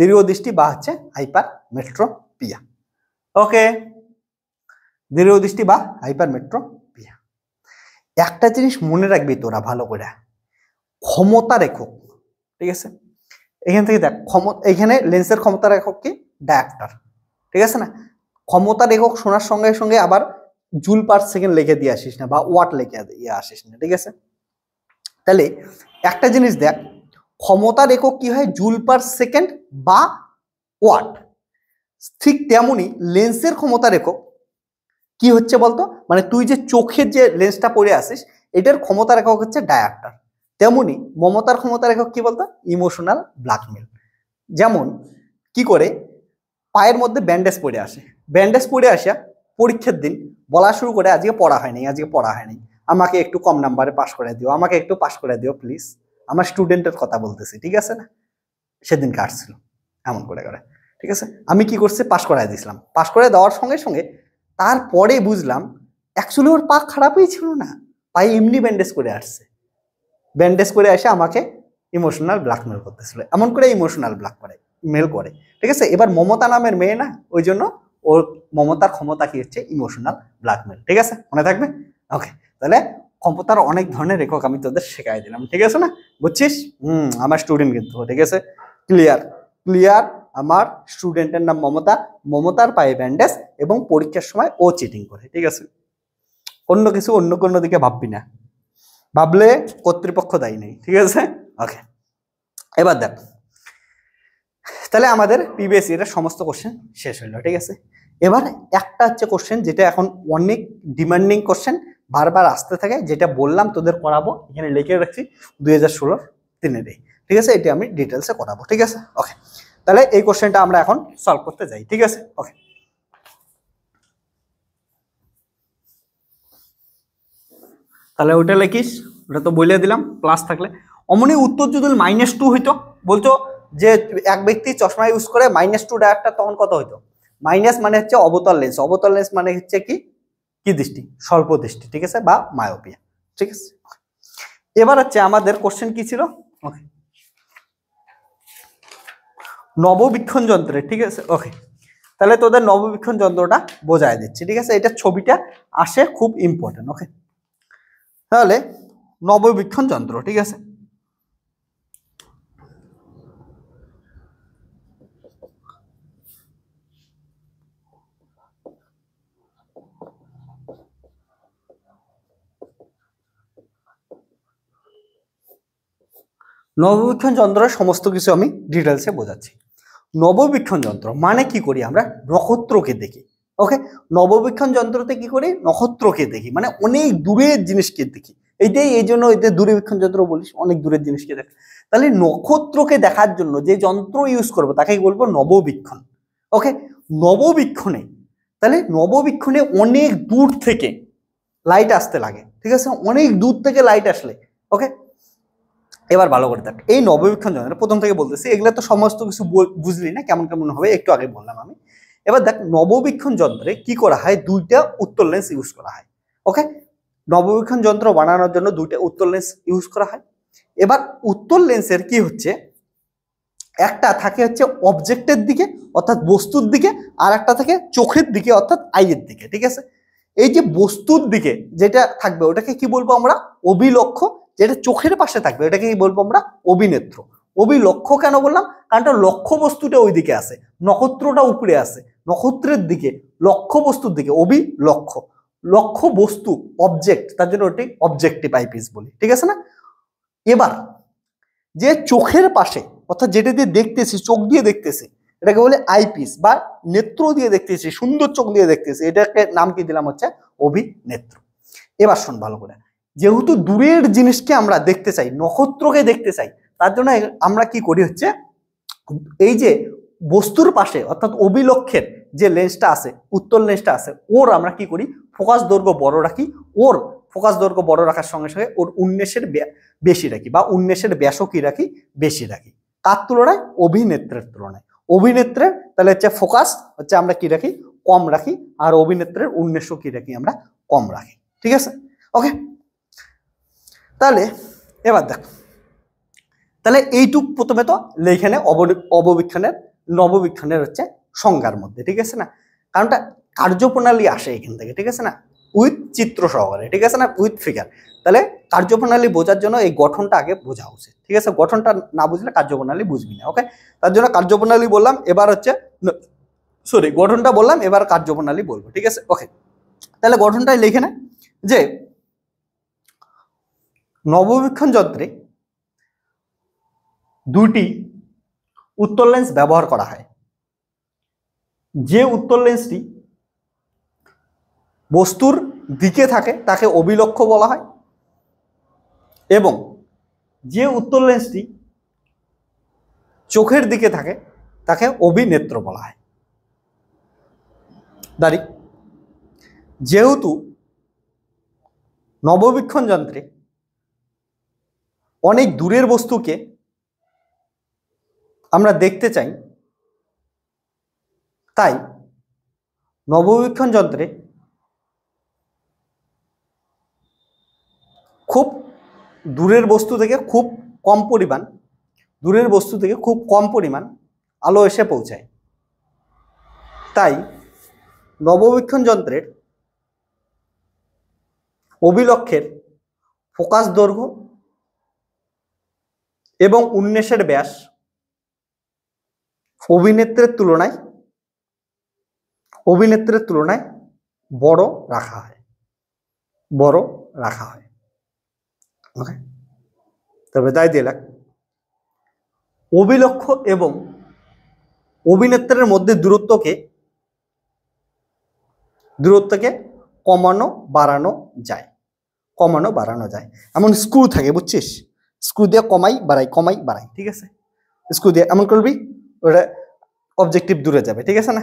দীর্ঘ দৃষ্টি বা হচ্ছে হাইপার মেট্রোপিয়া ওকে দীর্ঘ দৃষ্টি বা হাইপার মেট্রো একটা জিনিস মনে রাখবি তোরা ভালো করে ক্ষমতা রেখক ঠিক আছে এখান থেকে দেখ ক্ষমতা এখানে লেন্সের ক্ষমতা রেখক কি ডায়াক্টার ঠিক আছে না ক্ষমতা রেখক শোনার সঙ্গে সঙ্গে আবার জুল পার সেকেন্ড লিখে দিয়ে আসিস না বা ওয়াট লিখে দিয়ে আসিস না ঠিক আছে তাহলে একটা জিনিস দেখ ক্ষমতা রেখক কি হয় জুল পার সেকেন্ড বা ওয়াট ঠিক তেমনই লেন্সের ক্ষমতা রেখক কি হচ্ছে বলতো মানে তুই যে চোখের যে লেন্সটা পরে আসিস এটার ক্ষমতা রেখক হচ্ছে ডায়াক্টার তেমনি মমতার ক্ষমতা রেখক কি বলতো ইমোশনাল ব্ল্যাকমেল যেমন কি করে পায়ের মধ্যে ব্যান্ডেজ পরে আসে ব্যান্ডেজ পরে আসা পরীক্ষার দিন বলা শুরু করে আজকে পড়া হয়নি আজকে পড়া হয়নি আমাকে একটু কম নাম্বারে পাশ করে দিও আমাকে একটু পাশ করে দিও প্লিজ আমার স্টুডেন্টের কথা বলতেছি ঠিক আছে না সেদিন কাটছিল এমন করে করে ঠিক আছে আমি কি করছি পাশ করাই দিয়েছিলাম পাশ করে দেওয়ার সঙ্গে সঙ্গে তারপরে বুঝলাম অ্যাকচুয়ালি ওর পা খারাপই ছিল না পায়ে এমনি ব্যান্ডেজ করে আসছে ব্যান্ডেজ করে এসে আমাকে ইমোশনাল ব্ল্যাকমেল করতেছিল এমন করে ইমোশনাল ব্ল্যাক করে মেল করে ঠিক আছে এবার মমতা নামের মেয়ে না ওই জন্য ওর মমতার ক্ষমতা কি হচ্ছে ইমোশনাল ব্ল্যাকমেল ঠিক আছে মনে থাকবে ওকে তাহলে ক্ষমতার অনেক ধরনের রেখক আমি তোদের শেখাই দিলাম ঠিক আছে না বুঝছিস হুম আমার স্টুডেন্ট কিন্তু ঠিক আছে ক্লিয়ার ক্লিয়ার আমার স্টুডেন্টের নাম মমতা মমতার পায়ে ব্যান্ডেজ এবং পরীক্ষার সময় ও চিটিং করে ঠিক আছে অন্য কিছু অন্য কোনো দিকে ভাববি না ভাবলে কর্তৃপক্ষ দায়ী নেই ঠিক আছে ওকে এবার দেখ তাহলে আমাদের পিবিএসি এটা সমস্ত কোশ্চেন শেষ হইল ঠিক আছে এবার একটা হচ্ছে কোশ্চেন যেটা এখন অনেক ডিমান্ডিং কোশ্চেন বারবার আসতে থাকে যেটা বললাম তোদের করাবো এখানে লিখে রাখছি দুই হাজার ষোলোর তিনেরই ঠিক আছে এটা আমি ডিটেলসে করাবো ঠিক আছে ওকে তাহলে এই কোশ্চেনটা আমরা এখন সলভ করতে যাই ঠিক আছে ওকে তাহলে ওটা লিখিস ওটা তো বলে দিলাম প্লাস থাকলে অমনি উত্তর যদি মাইনাস টু হইতো বলতো যে এক ব্যক্তি চশমা ইউজ করে মাইনাস টু ডায়ারটা তখন কত হইতো মাইনাস মানে হচ্ছে অবতল লেন্স অবতল লেন্স মানে হচ্ছে কি কি দৃষ্টি স্বল্প দৃষ্টি ঠিক আছে বা মায়োপিয়া ঠিক আছে এবার হচ্ছে আমাদের কোশ্চেন কি ছিল ওকে নববীক্ষণ যন্ত্রে ঠিক আছে ওকে তাহলে তোদের নববীক্ষণ যন্ত্রটা বোঝায় দিচ্ছি ঠিক আছে এটা ছবিটা আসে খুব ইম্পর্টেন্ট ওকে তাহলে নববীক্ষণ যন্ত্র ঠিক আছে নববীক্ষণ যন্ত্রের সমস্ত কিছু আমি ডিটেলসে বোঝাচ্ছি নববীক্ষণ যন্ত্র মানে কি করি আমরা নক্ষত্রকে দেখি ওকে নববীক্ষণ যন্ত্রতে কি করি নক্ষত্রকে দেখি মানে অনেক দূরের জিনিসকে দেখি এইটাই এই জন্য এতে দূরবীক্ষণ যন্ত্র বলিস অনেক দূরের জিনিসকে দেখ তাহলে নক্ষত্রকে দেখার জন্য যে যন্ত্র ইউজ করবো তাকে বলবো নববীক্ষণ ওকে নববীক্ষণে তাহলে নববীক্ষণে অনেক দূর থেকে লাইট আসতে লাগে ঠিক আছে অনেক দূর থেকে লাইট আসলে ওকে এবার ভালো করে দেখ এই নববীক্ষণ যন্ত্র প্রথম থেকে বলতেছি এগুলো তো সমস্ত কিছু বুঝলি না কেমন কেমন হবে একটু আগে বললাম আমি এবার দেখ নববীক্ষণ যন্ত্রে কি করা হয় দুইটা উত্তর লেন্স ইউজ করা হয় ওকে নববীক্ষণ যন্ত্র বানানোর জন্য দুইটা উত্তর লেন্স ইউজ করা হয় এবার উত্তর লেন্সের কি হচ্ছে একটা থাকে হচ্ছে অবজেক্টের দিকে অর্থাৎ বস্তুর দিকে আর একটা থাকে চোখের দিকে অর্থাৎ আইয়ের দিকে ঠিক আছে এই যে বস্তুর দিকে যেটা থাকবে ওটাকে কি বলবো আমরা অভিলক্ষ যেটা চোখের পাশে থাকবে এটাকে কি বলবো আমরা অভিনেত্র অভিলক্ষ্য কেন বললাম এটা লক্ষ্য বস্তুটা ওই দিকে নক্ষত্রটা উপরে আসে নক্ষত্রের দিকে লক্ষ্য বস্তুর দিকে অভিলক্ষ্য লক্ষ্য বস্তু অবজেক্ট তার জন্য ওটি অবজেক্টিভ আইপিস বলি ঠিক আছে না এবার যে চোখের পাশে অর্থাৎ যেটা দিয়ে দেখতেছি চোখ দিয়ে দেখতেছি এটাকে বলে আইপিস বা নেত্র দিয়ে দেখতেছি সুন্দর চোখ দিয়ে দেখতেছি এটাকে নাম কি দিলাম হচ্ছে অভিনেত্র এবার শোন ভালো করে যেহেতু দূরের জিনিসকে আমরা দেখতে চাই নক্ষত্রকে দেখতে চাই তার জন্য আমরা কি করি হচ্ছে এই যে বস্তুর পাশে অর্থাৎ অবিলক্ষের যে লেন্সটা আছে উত্তল লেন্সটা আছে ওর আমরা কি করি ফোকাস দৈর্ঘ্য বড় রাখি ওর ফোকাস দৈর্ঘ্য বড় রাখার সঙ্গে সঙ্গে ওর উন্মেষের বেশি রাখি বা উন্মেষের ব্যাসও কি রাখি বেশি রাখি কার তুলনায় অভিনেত্রের তুলনায় অভিনেত্রের তাহলে হচ্ছে ফোকাস হচ্ছে আমরা কি রাখি কম রাখি আর অভিনেত্রের উন্মেষও কি রাখি আমরা কম রাখি ঠিক আছে ওকে তাহলে এবার দেখ তাহলে এইটুক প্রথমে তো লেখানে অববিক্ষণের নববিক্ষণের হচ্ছে সংজ্ঞার মধ্যে ঠিক আছে না কারণটা কার্যপ্রণালী আসে এখান থেকে ঠিক আছে না উইথ চিত্র সহকারে ঠিক আছে না উইথ ফিগার তাহলে কার্যপ্রণালী বোঝার জন্য এই গঠনটা আগে বোঝা উচিত ঠিক আছে গঠনটা না বুঝলে কার্যপ্রণালী বুঝবি না ওকে তার জন্য কার্যপ্রণালী বললাম এবার হচ্ছে সরি গঠনটা বললাম এবার কার্যপ্রণালী বলবো ঠিক আছে ওকে তাহলে গঠনটাই লিখে না যে নববীক্ষণ যন্ত্রে দুটি উত্তর লেন্স ব্যবহার করা হয় যে উত্তর লেন্সটি বস্তুর দিকে থাকে তাকে অভিলক্ষ বলা হয় এবং যে উত্তর লেন্সটি চোখের দিকে থাকে তাকে অভিনেত্র বলা হয় দাঁড়ি যেহেতু নববীক্ষণ যন্ত্রে অনেক দূরের বস্তুকে আমরা দেখতে চাই তাই নববীক্ষণ যন্ত্রে খুব দূরের বস্তু থেকে খুব কম পরিমাণ দূরের বস্তু থেকে খুব কম পরিমাণ আলো এসে পৌঁছায় তাই নববীক্ষণ যন্ত্রের অভিলক্ষের ফোকাস দৈর্ঘ্য এবং উন্মেষের ব্যাস অভিনেত্রের তুলনায় অভিনেত্রের তুলনায় বড় রাখা হয় বড় রাখা হয় ওকে তবে তাই দিলাক অভিলক্ষ এবং অভিনেত্রের মধ্যে দূরত্বকে দূরত্বকে কমানো বাড়ানো যায় কমানো বাড়ানো যায় এমন স্ক্রু থাকে বুঝছিস স্ক্রু দিয়ে কমাই বাড়াই কমাই বাড়াই ঠিক আছে স্ক্রু দিয়ে এমন করবি ওটা অবজেক্টিভ দূরে যাবে ঠিক আছে না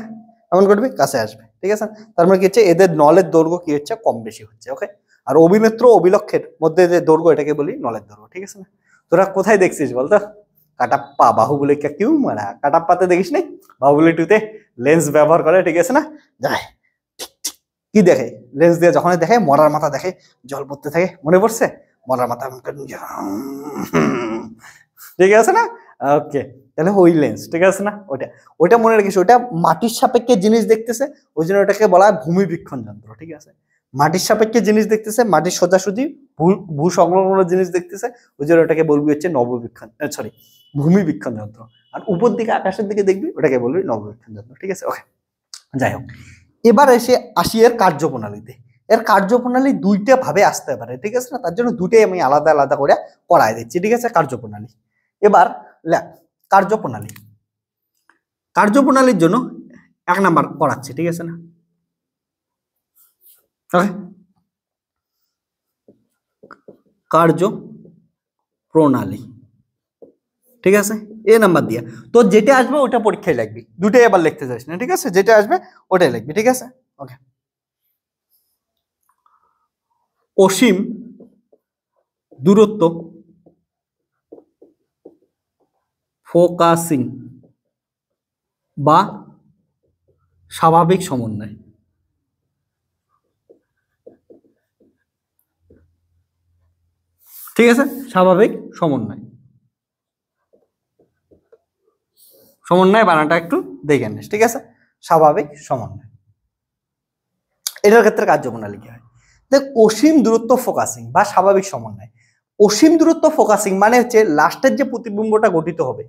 এমন করবি কাছে আসবে ঠিক আছে তার মানে কি হচ্ছে এদের নলের দৈর্ঘ্য কি হচ্ছে কম বেশি হচ্ছে ওকে আর অভিনেত্র অভিলক্ষের মধ্যে যে দৈর্ঘ্য এটাকে বলি নলের দৈর্ঘ্য ঠিক আছে না তোরা কোথায় দেখছিস বলতো কাটাপ্পা কে কিউ মারা কাটাপ্পাতে দেখিস নাই বাহুবলি টুতে লেন্স ব্যবহার করে ঠিক আছে না যায় কি দেখে লেন্স দিয়ে যখনই দেখে মরার মাথা দেখে জল পড়তে থাকে মনে পড়ছে মরার মাথা ঠিক আছে না ওকে তাহলে ওই লেন্স ঠিক আছে না ওটা ওটা মনে রাখিস ওটা মাটির সাপেক্ষে জিনিস দেখতেছে ওই জন্য ওটাকে বলা হয় ভূমি যন্ত্র ঠিক আছে মাটির সাপেক্ষে জিনিস দেখতেছে মাটির সোজাসুজি ভূ সংলগ্ন জিনিস দেখতেছে ওই জন্য ওটাকে বলবি হচ্ছে নববীক্ষণ সরি ভূমি যন্ত্র আর উপর দিকে আকাশের দিকে দেখবি ওটাকে বলবি নববীক্ষণ যন্ত্র ঠিক আছে ওকে যাই হোক এবার এসে আসি এর কার্যপ্রণালীতে এর কার্যপ্রণালী দুইটা ভাবে আসতে পারে ঠিক আছে না তার জন্য দুটাই আমি আলাদা আলাদা করে পড়ায় দিচ্ছি ঠিক আছে কার্যপ্রণালী এবার কার্যপ্রণালী কার্যপ্রণালীর জন্য এক নাম্বার পড়াচ্ছি ঠিক আছে না কার্য প্রণালী ঠিক আছে এ নাম্বার দিয়া তো যেটা আসবে ওটা পরীক্ষায় লাগবে দুটাই আবার লিখতে চাইছি না ঠিক আছে যেটা আসবে ওটাই লাগবে ঠিক আছে ওকে অসীম দূরত্ব ফোকাসিং বা স্বাভাবিক সমন্বয় ঠিক আছে স্বাভাবিক সমন্বয় সমন্বয় বানাটা একটু দেখে নিস ঠিক আছে স্বাভাবিক সমন্বয় এটার ক্ষেত্রে কার্যপ্রণালী কি হয় দেখ অসীম দূরত্ব ফোকাসিং বা স্বাভাবিক সমন্বয় অসীম দূরত্ব ফোকাসিং মানে হচ্ছে লাস্টের যে প্রতিবিম্বটা গঠিত হবে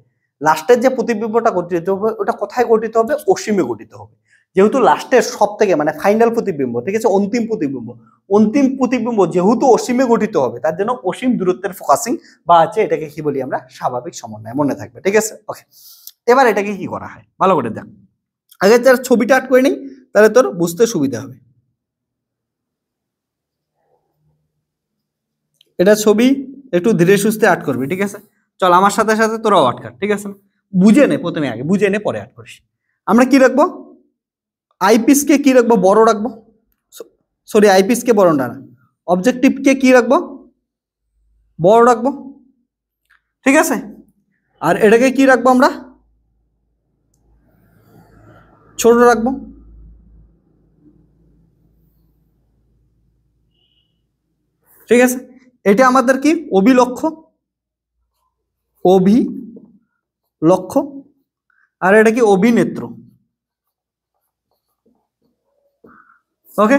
লাস্টের যে প্রতিবিম্বটা গঠিত হবে ওটা কোথায় গঠিত হবে অসীমে গঠিত হবে যেহেতু লাস্টের সব থেকে মানে ফাইনাল প্রতিবিম্ব ঠিক আছে অন্তিম প্রতিবিম্ব অন্তিম প্রতিবিম্ব যেহেতু অসীমে গঠিত হবে তার জন্য অসীম দূরত্বের ফোকাসিং বা আছে এটাকে কি বলি আমরা স্বাভাবিক সমন্বয় মনে থাকবে ঠিক আছে ওকে এবার এটাকে কি করা হয় ভালো করে দেখ আগে তার ছবিটা আট করে নিই তাহলে তোর বুঝতে সুবিধা হবে এটা ছবি একটু ধীরে সুস্থে আট করবি ঠিক আছে চল আমার সাথে সাথে তোরাও কাট ঠিক আছে বুঝে নে প্রথমে আগে বুঝে নে পরে আট করিস আমরা কি রাখবো আইপিসকে কি রাখবো বড় রাখবো সরি আইপিসকে বড় না অবজেক্টিভকে কি রাখবো বড় রাখবো ঠিক আছে আর এটাকে কি রাখবো আমরা ছোট রাখবো ঠিক আছে এটা আমাদের কি অভিলক্ষ লক্ষ্য আর এটা কি অভিনেত্র ওকে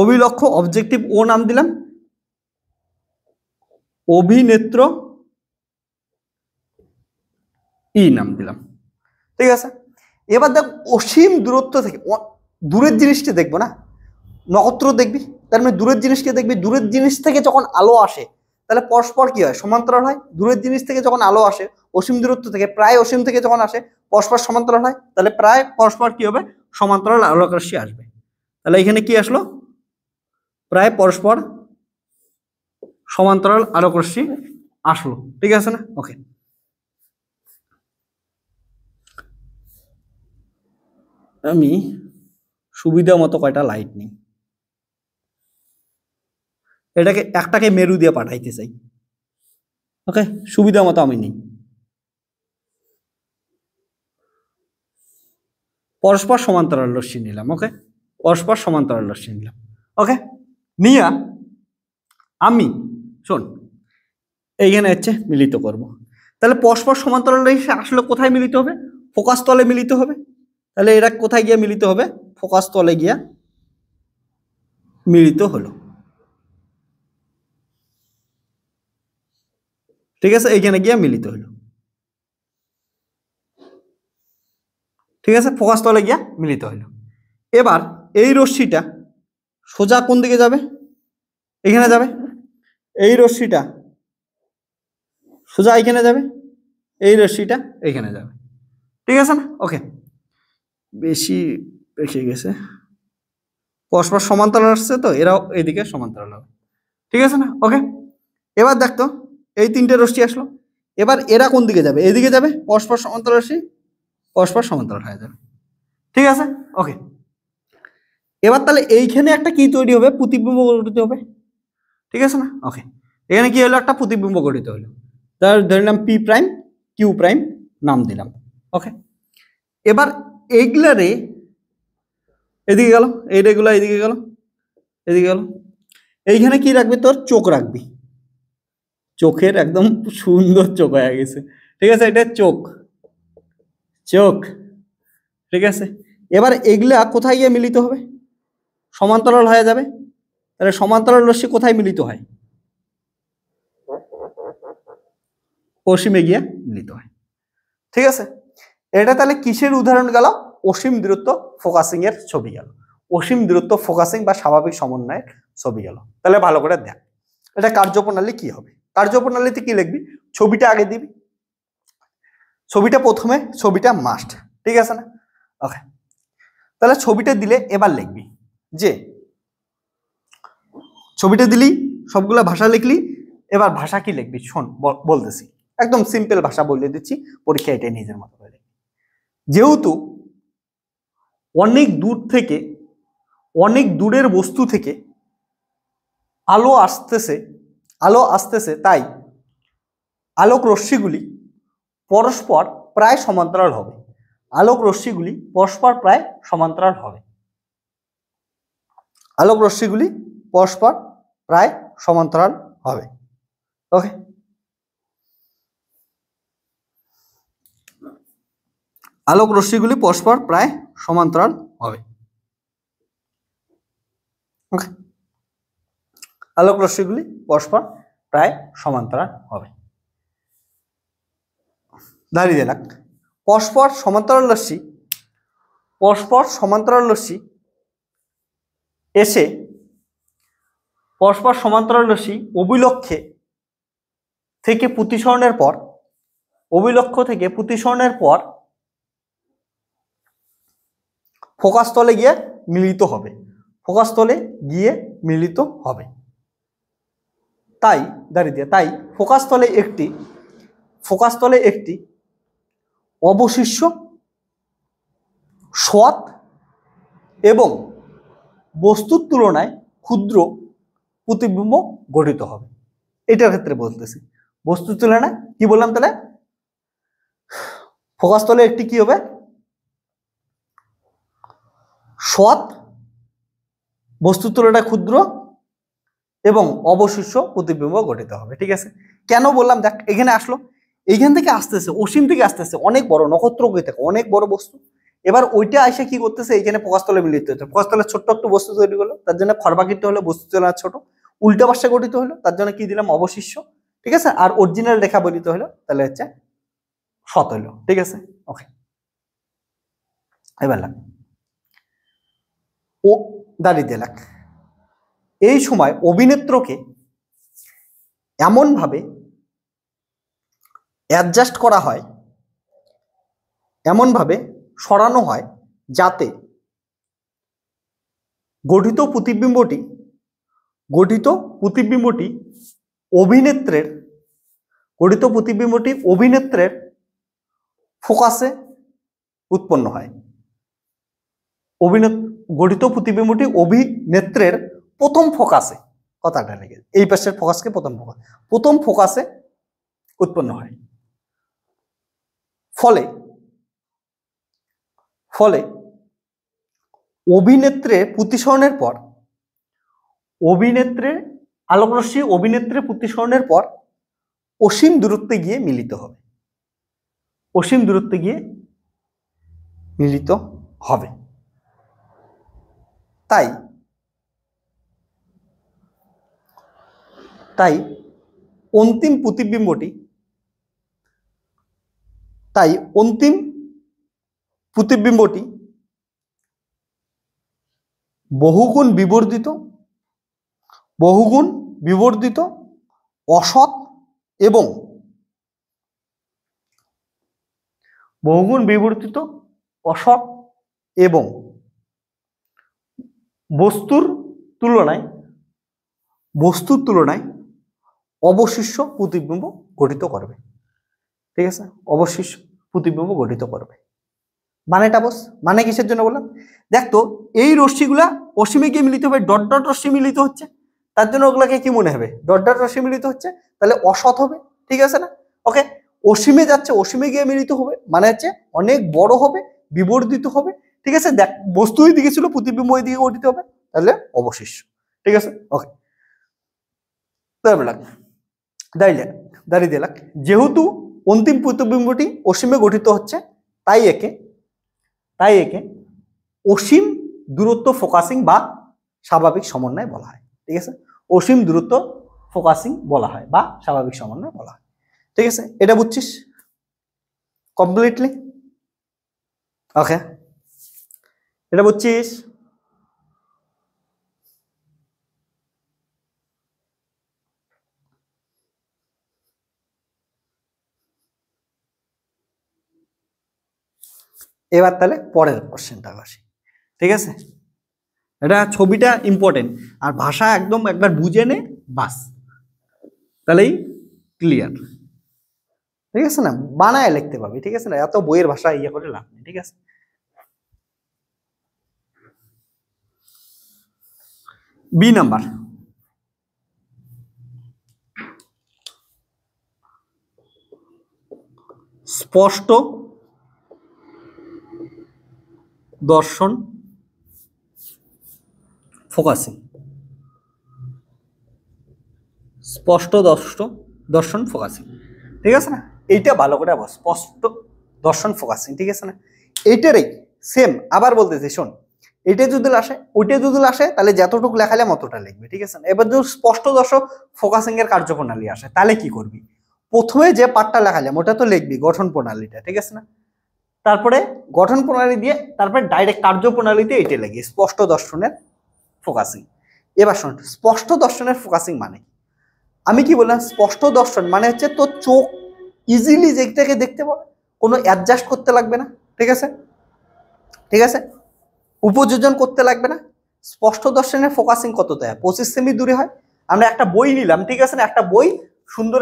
অভিলক্ষ অবজেক্টিভ ও নাম দিলাম অভিনেত্র ই নাম দিলাম ঠিক আছে এবার দেখ অসীম দূরত্ব থেকে দূরের জিনিসকে দেখবো না নক্ষত্র দেখবি তার মানে দূরের জিনিসকে দেখবি দূরের জিনিস থেকে যখন আলো আসে তাহলে পরস্পর কি হয় সমান্তরাল হয় দূরের জিনিস থেকে যখন আলো আসে অসীম দূরত্ব থেকে প্রায় অসীম থেকে যখন আসে পরস্পর সমান্তরাল হয় তাহলে প্রায় পরস্পর কি হবে সমান্তরাল আলোকরাশি আসবে তাহলে এখানে কি আসলো প্রায় পরস্পর সমান্তরাল আলোকরাশি আসলো ঠিক আছে না ওকে আমি সুবিধা মতো কয়টা লাইট নেই এটাকে একটাকে মেরু দিয়ে পাঠাইতে চাই ওকে সুবিধা মতো আমি নেই পরস্পর সমান্তরাল লস্যি নিলাম ওকে পরস্পর সমান্তরাল লস্যি নিলাম ওকে নিয়া আমি শোন এইখানে হচ্ছে মিলিত করব। তাহলে পরস্পর সমান্তরাল রশ্মি আসলে কোথায় মিলিত হবে ফোকাস তলে মিলিত হবে তাহলে এরা কোথায় গিয়ে মিলিত হবে ফোকাস তলে গিয়া মিলিত হলো ঠিক আছে এইখানে গিয়ে মিলিত হলো ঠিক আছে ফোকাস তলে গিয়া মিলিত হলো এবার এই রশ্মিটা সোজা কোন দিকে যাবে এখানে যাবে এই রশ্মিটা সোজা এখানে যাবে এই রশ্মিটা এখানে যাবে ঠিক আছে না ওকে বেশি রেখে গেছে পরস্পর সমান্তরাল আসছে তো এরাও এদিকে সমান্তরাল হবে ঠিক আছে না ওকে এবার দেখতো এই তিনটে রশ্মি আসলো এবার এরা কোন দিকে যাবে এদিকে যাবে পরস্পর সমান্তরাল রশ্মি পরস্পর সমান্তরাল হয়ে যাবে ঠিক আছে ওকে এবার তাহলে এইখানে একটা কি তৈরি হবে প্রতিবিম্ব গঠিত হবে ঠিক আছে না ওকে এখানে কি হলো একটা প্রতিবিম্ব গঠিত হলো তার ধরে নাম পি প্রাইম কিউ প্রাইম নাম দিলাম ওকে এবার এইগুলারে এদিকে গেল এইটাগুলো এদিকে গেল এদিকে গেল এইখানে কি রাখবি তোর চোখ রাখবি চোখের একদম সুন্দর চোখ হয়ে গেছে ঠিক আছে এটা চোখ চোখ ঠিক আছে এবার এগুলা কোথায় গিয়ে মিলিত হবে সমান্তরাল হয়ে যাবে তাহলে সমান্তরাল রশ্মি কোথায় মিলিত হয় পশ্চিমে গিয়ে মিলিত হয় ঠিক আছে এটা তাহলে কিসের উদাহরণ গেল অসীম দূরত্ব ফোকাসিং এর ছবি গেল অসীম দূরত্ব ফোকাসিং বা স্বাভাবিক সমন্বয়ের ছবি গেল তাহলে ভালো করে দেখ এটা কার্যপ্রণালী কি হবে কার্যপ্রণালীতে কি লিখবি ছবিটা আগে দিবি ছবিটা প্রথমে ছবিটা মাস্ট ঠিক আছে না ওকে তাহলে ছবিটা দিলে এবার লিখবি যে ছবিটা দিলি সবগুলো ভাষা লিখলি এবার ভাষা কি লিখবি শোন বলতেছি একদম সিম্পল ভাষা বলে দিচ্ছি পরীক্ষা এটাই নিজের মতো যেহেতু অনেক দূর থেকে অনেক দূরের বস্তু থেকে আলো আসতেছে আলো আসতেছে তাই আলোক রশ্মিগুলি পরস্পর প্রায় সমান্তরাল হবে আলোক রশ্মিগুলি পরস্পর প্রায় সমান্তরাল হবে আলোক রশ্মিগুলি পরস্পর প্রায় সমান্তরাল হবে ওকে আলোক রশ্মিগুলি পরস্পর প্রায় সমান্তরাল হবে ওকে আলোক রশ্মিগুলি পরস্পর প্রায় সমান্তরাল হবে দাঁড়িয়ে দিলাম পরস্পর সমান্তরাল রশ্মি পরস্পর সমান্তরাল রশ্মি এসে পরস্পর সমান্তরাল রশ্মি অভিলক্ষে থেকে প্রতিসরণের পর অভিলক্ষ থেকে প্রতিসরণের পর ফোকাসস্থলে গিয়ে মিলিত হবে ফোকাসস্থলে গিয়ে মিলিত হবে তাই দাঁড়িয়ে দিয়ে তাই ফোকাসস্থলে একটি ফোকাসস্থলে একটি অবশিষ্য সৎ এবং বস্তুর তুলনায় ক্ষুদ্র প্রতিবিম্ব গঠিত হবে এটার ক্ষেত্রে বলতেছি বস্তুর তুলনায় কি বললাম তাহলে ফোকাসস্থলে একটি কি হবে সৎ বস্তুর তুলনায় ক্ষুদ্র এবং অবশিষ্য প্রতিবিম্ব গঠিত হবে ঠিক আছে কেন বললাম দেখ এখানে আসলো এইখান থেকে আসতেছে অসীম থেকে আসতেছে অনেক বড় নক্ষত্র থাকে অনেক বড় বস্তু এবার ওইটা আসে কি করতেছে এইখানে প্রকাশতলে মিলিত হচ্ছে প্রকাশতলে ছোট্ট একটু বস্তু তৈরি করলো তার জন্য খরবাকৃত হলো বস্তু তুলনা ছোট উল্টা পাশে গঠিত হলো তার জন্য কি দিলাম অবশিষ্য ঠিক আছে আর অরিজিনাল রেখা বলিত হলো তাহলে হচ্ছে সত হইল ঠিক আছে ওকে এবার লাগবে ও দাঁড়িয়ে দিলাক এই সময় অভিনেত্রকে এমনভাবে অ্যাডজাস্ট করা হয় এমনভাবে সরানো হয় যাতে গঠিত প্রতিবিম্বটি গঠিত প্রতিবিম্বটি অভিনেত্রের গঠিত প্রতিবিম্বটি অভিনেত্রের ফোকাসে উৎপন্ন হয় অভিনেত গঠিত প্রতিবিম্বটি অভিনেত্রের প্রথম ফোকাসে কথাটা লেগে এই পাশের ফোকাসকে প্রথম ফোকাস প্রথম ফোকাসে উৎপন্ন হয় ফলে ফলে অভিনেত্রে প্রতিসরণের পর অভিনেত্রে আলোকরশ্মি অভিনেত্রে প্রতিসরণের পর অসীম দূরত্বে গিয়ে মিলিত হবে অসীম দূরত্বে গিয়ে মিলিত হবে তাই তাই অন্তিম প্রতিবিম্বটি তাই অন্তিম প্রতিবিম্বটি বহুগুণ বিবর্ধিত বহুগুণ বিবর্ধিত অসৎ এবং বহুগুণ বিবর্তিত অসৎ এবং বস্তুর তুলনায় বস্তুর তুলনায় অবশিষ্য প্রতিবিম্ব গঠিত করবে ঠিক আছে অবশিষ্য প্রতিবিম্ব গঠিত করবে মানেটা বস মানে কিসের জন্য বললাম দেখতো এই রশ্মিগুলা অসীমে গিয়ে মিলিত হবে ডট ডট রশ্মি মিলিত হচ্ছে তার জন্য ওগুলাকে কি মনে হবে ডট ডট রশ্মি মিলিত হচ্ছে তাহলে অসৎ হবে ঠিক আছে না ওকে অসীমে যাচ্ছে অসীমে গিয়ে মিলিত হবে মানে হচ্ছে অনেক বড় হবে বিবর্ধিত হবে ঠিক আছে দেখ বস্তু ওই দিকে ছিল প্রতিবিম্ব ওই দিকে গঠিত হবে তাহলে অবশিষ্ট ঠিক আছে ওকে তারপর দাঁড়িয়ে দাঁড়িয়ে দিলাম যেহেতু অন্তিম প্রতিবিম্বটি অসীমে গঠিত হচ্ছে তাই একে তাই একে অসীম দূরত্ব ফোকাসিং বা স্বাভাবিক সমন্বয় বলা হয় ঠিক আছে অসীম দূরত্ব ফোকাসিং বলা হয় বা স্বাভাবিক সমন্বয় বলা হয় ঠিক আছে এটা বুঝছিস কমপ্লিটলি ওকে এটা বুঝছিস এবার তাহলে পরের কোশ্চেনটা আসি ঠিক আছে এটা ছবিটা ইম্পর্টেন্ট আর ভাষা একদম একবার বুঝে নে বাস তাহলেই ক্লিয়ার ঠিক আছে না বানায় লিখতে পাবি ঠিক আছে না এত বইয়ের ভাষা ইয়ে করে লাভ নেই ঠিক আছে বি নাম্বার স্পষ্ট দর্শন ফোকাসিং স্পষ্ট দর্শ দর্শন ফোকাসিং ঠিক আছে না এইটা ভালো করে আবার স্পষ্ট দর্শন ফোকাসিং ঠিক আছে না এইটারই সেম আবার বলতেছি শোন এটা যদি আসে ওইটা যদি আসে তাহলে যতটুকু লেখালে অতটা লিখবে ঠিক আছে এবার যদি স্পষ্ট দর্শক ফোকাসিং এর কার্যপ্রণালী আসে তাহলে কি করবি প্রথমে যে পাঠটা লেখালাম ওটা তো লিখবি গঠন প্রণালীটা ঠিক আছে না তারপরে গঠন প্রণালী দিয়ে তারপরে ডাইরেক্ট কার্যপ্রণালীতে এটা লেগে স্পষ্ট দর্শনের ফোকাসিং এবার শোন স্পষ্ট দর্শনের ফোকাসিং মানে আমি কি বললাম স্পষ্ট দর্শন মানে হচ্ছে তোর চোখ ইজিলি যেটাকে দেখতে পাবে কোনো অ্যাডজাস্ট করতে লাগবে না ঠিক আছে ঠিক আছে উপযোজন করতে লাগবে না স্পষ্ট দর্শনের ফোকাসিং কত দেয় পঁচিশ সেমি দূরে হয় আমরা একটা বই নিলাম ঠিক আছে না একটা বই সুন্দর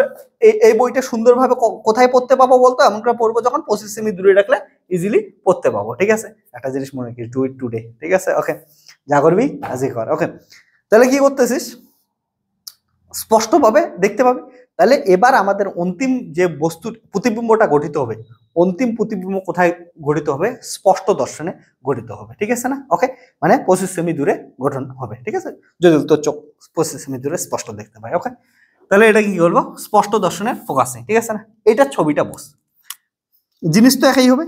এই বইটা সুন্দরভাবে কোথায় পড়তে পাবো বলতো এমন করে পড়বো যখন পঁচিশ সেমি দূরে রাখলে ইজিলি পড়তে পাবো ঠিক আছে একটা জিনিস মনে রাখিস ডু ইট টুডে ঠিক আছে ওকে যা করবি আজই কর ওকে তাহলে কি করতেছিস স্পষ্টভাবে দেখতে পাবে তাহলে এবার আমাদের অন্তিম যে বস্তুর প্রতিবিম্বটা গঠিত হবে অন্তিম প্রতিবিম্ব কোথায় গঠিত হবে স্পষ্ট দর্শনে গঠিত হবে ঠিক আছে না ওকে মানে পঁচিশ সেমি দূরে গঠন হবে ঠিক আছে যদি উত্তর চোখ পঁচিশ সেমি দূরে স্পষ্ট দেখতে পাই ওকে তাহলে এটা কি বলবো স্পষ্ট দর্শনের ফোকাসে ঠিক আছে না এটা ছবিটা বস জিনিস তো একই হবে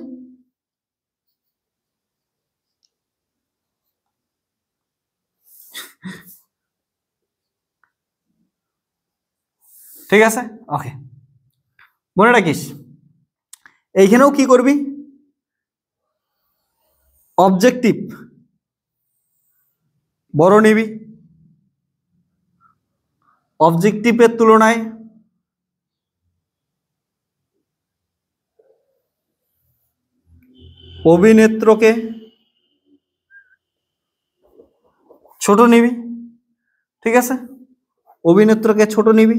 ঠিক আছে ওকে মনে রাখিস এইখানেও কি করবি অবজেক্টিভ বড় নিবি অবজেক্টিভের তুলনায় অভিনেত্রকে ছোট নিবি ঠিক আছে অভিনেত্রকে ছোট নিবি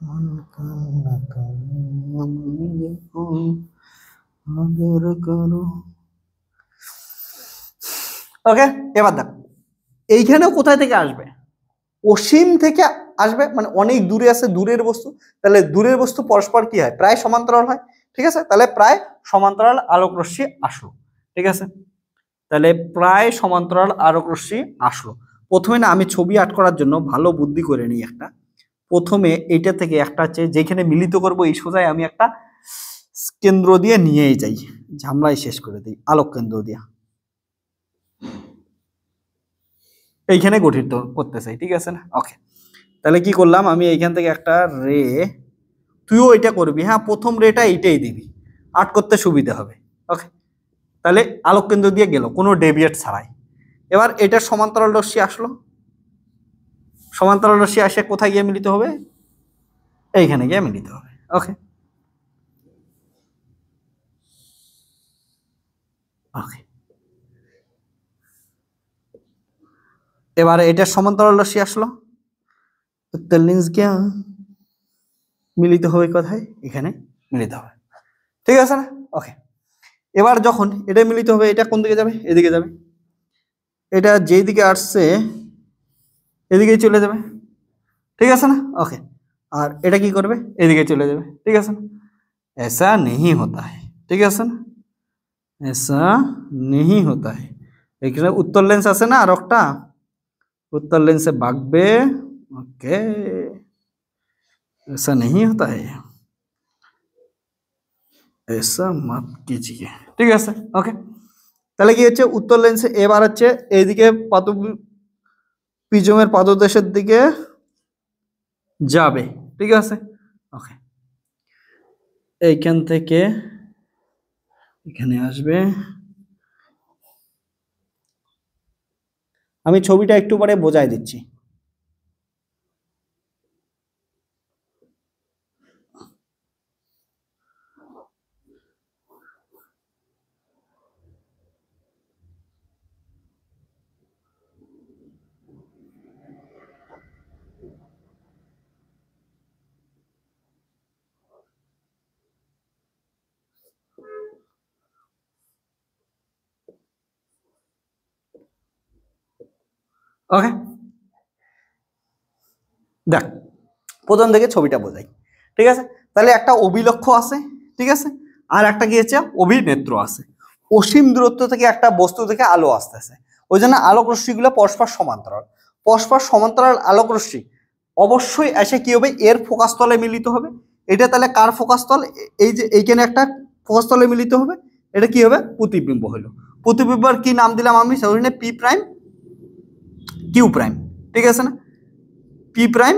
ওকে এবার দেখ এইখানেও কোথায় থেকে আসবে অসীম থেকে আসবে মানে অনেক দূরে আছে দূরের বস্তু তাহলে দূরের বস্তু পরস্পর কি হয় প্রায় সমান্তরাল হয় ঠিক আছে তাহলে প্রায় সমান্তরাল আলোক রশ্মি আসলো ঠিক আছে তাহলে প্রায় সমান্তরাল আলোক রশ্মি আসলো প্রথমে না আমি ছবি আর্ট করার জন্য ভালো বুদ্ধি করে নিই একটা প্রথমে এটা থেকে একটা হচ্ছে যেখানে মিলিত করব এই সোজায় আমি একটা কেন্দ্র দিয়ে নিয়েই যাই ঝামলাই শেষ করে দিই আলোক কেন্দ্র এইখানে গঠিত করতে চাই ঠিক আছে না ওকে তাহলে কি করলাম আমি এইখান থেকে একটা রে তুইও এটা করবি হ্যাঁ প্রথম রেটা এইটাই দিবি আট করতে সুবিধা হবে ওকে তাহলে আলোক কেন্দ্র দিয়ে গেল কোনো ডেভিয়েট ছাড়াই এবার এটা সমান্তরাল রশ্মি আসলো সমান্তরাল রশ্মি আসে কোথায় গিয়ে মিলিত হবে এইখানে গিয়ে মিলিত হবে ওকে ওকে এবারে এটার সমান্তরাল রশ্মি আসলো তেলিন্স গিয়া মিলিত হবে কোথায় এখানে মিলিত হবে ঠিক আছে না ওকে এবার যখন এটা মিলিত হবে এটা কোন দিকে যাবে এদিকে যাবে এটা যেদিকে আসছে এদিকে চলে যাবে ঠিক আছে না ওকে আর এটা কি করবে এদিকে চলে যাবে ঠিক আছে ऐसा नहीं होता है ठीक है ना ऐसा नहीं होता है एकरा उत्तल लेंस আছে না আরকটা उत्तल लेंसে বাগবে ওকে ऐसा नहीं होता है ऐसा मत कीजिए ठीक है ओके তাহলে কি হচ্ছে उत्तल लेंस से এবারে হচ্ছে এদিকে পিজমের পাদদেশের দিকে যাবে ঠিক আছে ওকে এইখান থেকে এখানে আসবে আমি ছবিটা একটু পরে বোঝাই দিচ্ছি ওকে দেখ প্রথম থেকে ছবিটা বোঝাই ঠিক আছে তাহলে একটা অভিলক্ষ আছে ঠিক আছে আর একটা কি হচ্ছে অভিনেত্র আছে অসীম দূরত্ব থেকে একটা বস্তু থেকে আলো আসতেছে ওই জন্য আলোক রশ্মিগুলো পরস্পর সমান্তরাল পরস্পর সমান্তরাল আলোক রশ্মি অবশ্যই এসে কি হবে এর ফোকাস তলে মিলিত হবে এটা তাহলে কার ফোকাস তল এই যে এইখানে একটা ফোকাস তলে মিলিত হবে এটা কি হবে প্রতিবিম্ব হলো প্রতিবিম্বর কি নাম দিলাম আমি সেখানে পি প্রাইম কিউ প্রাইম ঠিক আছে না পি প্রাইম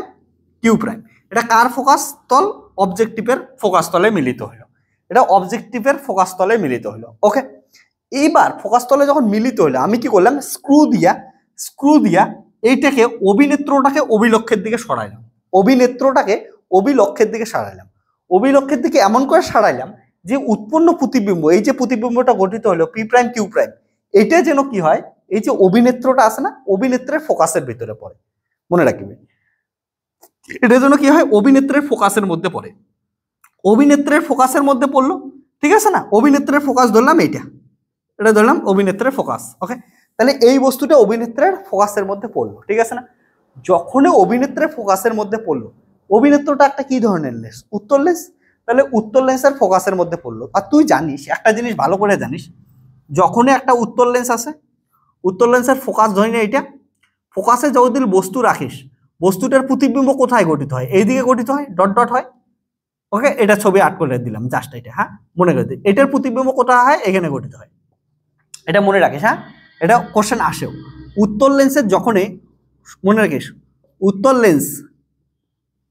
কিউ প্রাইম এটা কার ফোকাস তল অবজেক্টিভের ফোকাস তলে মিলিত হলো এটা অবজেক্টিভের ফোকাস তলে মিলিত হলো ওকে এইবার ফোকাস তলে যখন মিলিত হলো আমি কি করলাম স্ক্রু দিয়া স্ক্রু দিয়া এইটাকে অভিনেত্রটাকে অভিলক্ষের দিকে সরাইলাম অভিনেত্রটাকে অভিলক্ষের দিকে সারাইলাম অভিলক্ষের দিকে এমন করে সারাইলাম যে উৎপন্ন প্রতিবিম্ব এই যে প্রতিবিম্বটা গঠিত হলো পি প্রাইম কিউ প্রাইম এটা যেন কি হয় এই যে অভিনেত্রটা আছে না অভিনেত্রের ফোকাসের ভিতরে পড়ে মনে রাখবে এটার জন্য কি হয় অভিনেত্রের ফোকাসের মধ্যে পড়ে অভিনেত্রের ফোকাসের মধ্যে পড়লো ঠিক আছে না অভিনেত্রের ফোকাস ধরলাম এইটা এটা ধরলাম অভিনেত্রের ফোকাস ওকে তাহলে এই বস্তুটা অভিনেত্রের ফোকাসের মধ্যে পড়লো ঠিক আছে না যখনই অভিনেত্রের ফোকাসের মধ্যে পড়লো অভিনেত্রটা একটা কি ধরনের লেস উত্তর লেস তাহলে উত্তর লেন্সের ফোকাসের মধ্যে পড়লো আর তুই জানিস একটা জিনিস ভালো করে জানিস যখনই একটা উত্তর লেন্স আছে উত্তর লেন্সের ফোকাস ধরি না এটা ফোকাসে যদি বস্তু রাখিস বস্তুটার প্রতিবিম্ব কোথায় গঠিত হয় এইদিকে গঠিত হয় ডট ডট হয় ওকে এটা ছবি আট করে দিলাম জাস্ট এটা হ্যাঁ মনে করে দিই এটার প্রতিবিম্ব কোথায় হয় এখানে গঠিত হয় এটা মনে রাখিস হ্যাঁ এটা কোশ্চেন আসেও উত্তর লেন্সের যখনই মনে রাখিস উত্তর লেন্স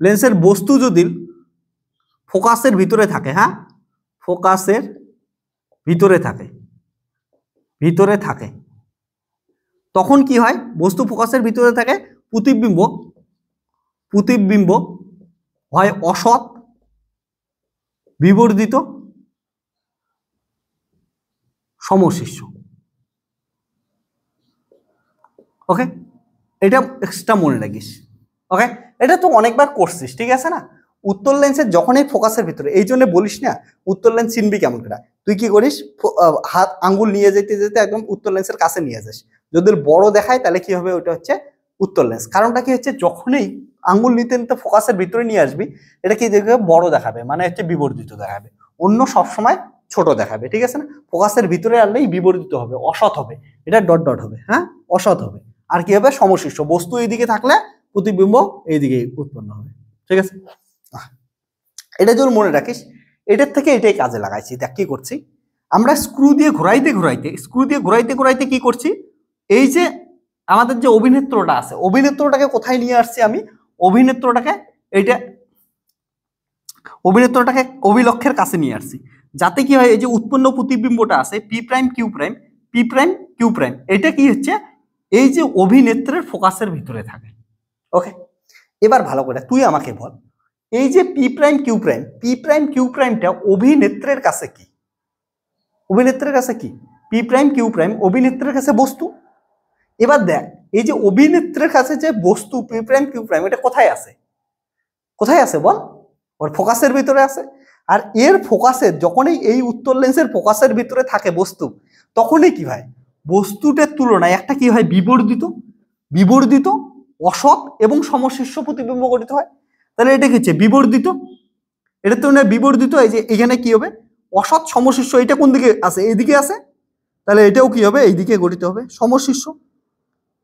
লেন্সের বস্তু যদি ফোকাসের ভিতরে থাকে হ্যাঁ ফোকাসের ভিতরে থাকে ভিতরে থাকে তখন কি হয় বস্তু ফোকাসের ভিতরে থাকে প্রতিবিম্ব প্রতিবিম্ব হয় অসৎ বিবর্ধিত সমশিষ্য ওকে এটা এক্সট্রা মনে রাখিস ওকে এটা তো অনেকবার করছিস ঠিক আছে না উত্তর লেন্সের যখনই ফোকাসের ভিতরে এই জন্য বলিস না উত্তর লেন্স চিনবি কেমন করে তুই কি করিস হাত আঙ্গুল নিয়ে যেতে যেতে একদম উত্তর লেন্সের কাছে নিয়ে যাস যদি বড় দেখায় তাহলে কি হবে ওটা হচ্ছে উত্তর লেন্স কারণটা কি হচ্ছে যখনই আঙ্গুল নিতে নিতে ফোকাসের ভিতরে নিয়ে আসবি এটা কি দেখবে বড় দেখাবে মানে হচ্ছে বিবর্ধিত দেখাবে অন্য সবসময় ছোট দেখাবে ঠিক আছে না ফোকাসের ভিতরে আনলেই বিবর্ধিত হবে অসৎ হবে এটা ডট ডট হবে হ্যাঁ অসৎ হবে আর কি হবে সমশিষ্ট বস্তু এইদিকে থাকলে প্রতিবিম্ব এইদিকে উৎপন্ন হবে ঠিক আছে এটা যদি মনে রাখিস এটার থেকে এটাই কাজে লাগাইছি দেখ কি করছি আমরা স্ক্রু দিয়ে ঘুরাইতে ঘুরাইতে স্ক্রু দিয়ে ঘুরাইতে ঘুরাইতে কি করছি এই যে আমাদের যে অভিনেত্রটা আছে অভিনেত্রটাকে কোথায় নিয়ে আসছি আমি অভিনেত্রটাকে এইটা অভিনেত্রটাকে অভিলক্ষের কাছে নিয়ে আসছি যাতে কি হয় এই যে উৎপন্ন প্রতিবিম্বটা আছে P prime Q prime P prime Q prime এটা কি হচ্ছে এই যে অভিনেত্রের ফোকাসের ভিতরে থাকে ওকে এবার ভালো করে তুই আমাকে বল এই যে P prime Q prime P prime Q প্রাইমটা অভিনেত্রের কাছে কি অভিনেত্রের কাছে কি পি প্রাইম কিউ প্রাইম অভিনেত্রের কাছে বস্তু এবার দেখ এই যে অভিনেত্রের কাছে যে বস্তু পি প্রাইম কিউ প্রাইম এটা কোথায় আছে কোথায় আছে বল ওর ফোকাসের ভিতরে আছে আর এর ফোকাসের যখনই এই উত্তর লেন্সের ফোকাসের ভিতরে থাকে বস্তু তখনই কি হয় বস্তুটার তুলনায় একটা কি হয় বিবর্ধিত বিবর্ধিত অসৎ এবং সমশীর্ষ প্রতিবিম্ব গঠিত হয় তাহলে এটা কি হচ্ছে বিবর্ধিত এটা তো বিবর্ধিত এই যে এখানে কি হবে অসৎ সমশীর্ষ এটা কোন দিকে আছে এইদিকে আছে তাহলে এটাও কি হবে এইদিকে গঠিত হবে সমশীর্ষ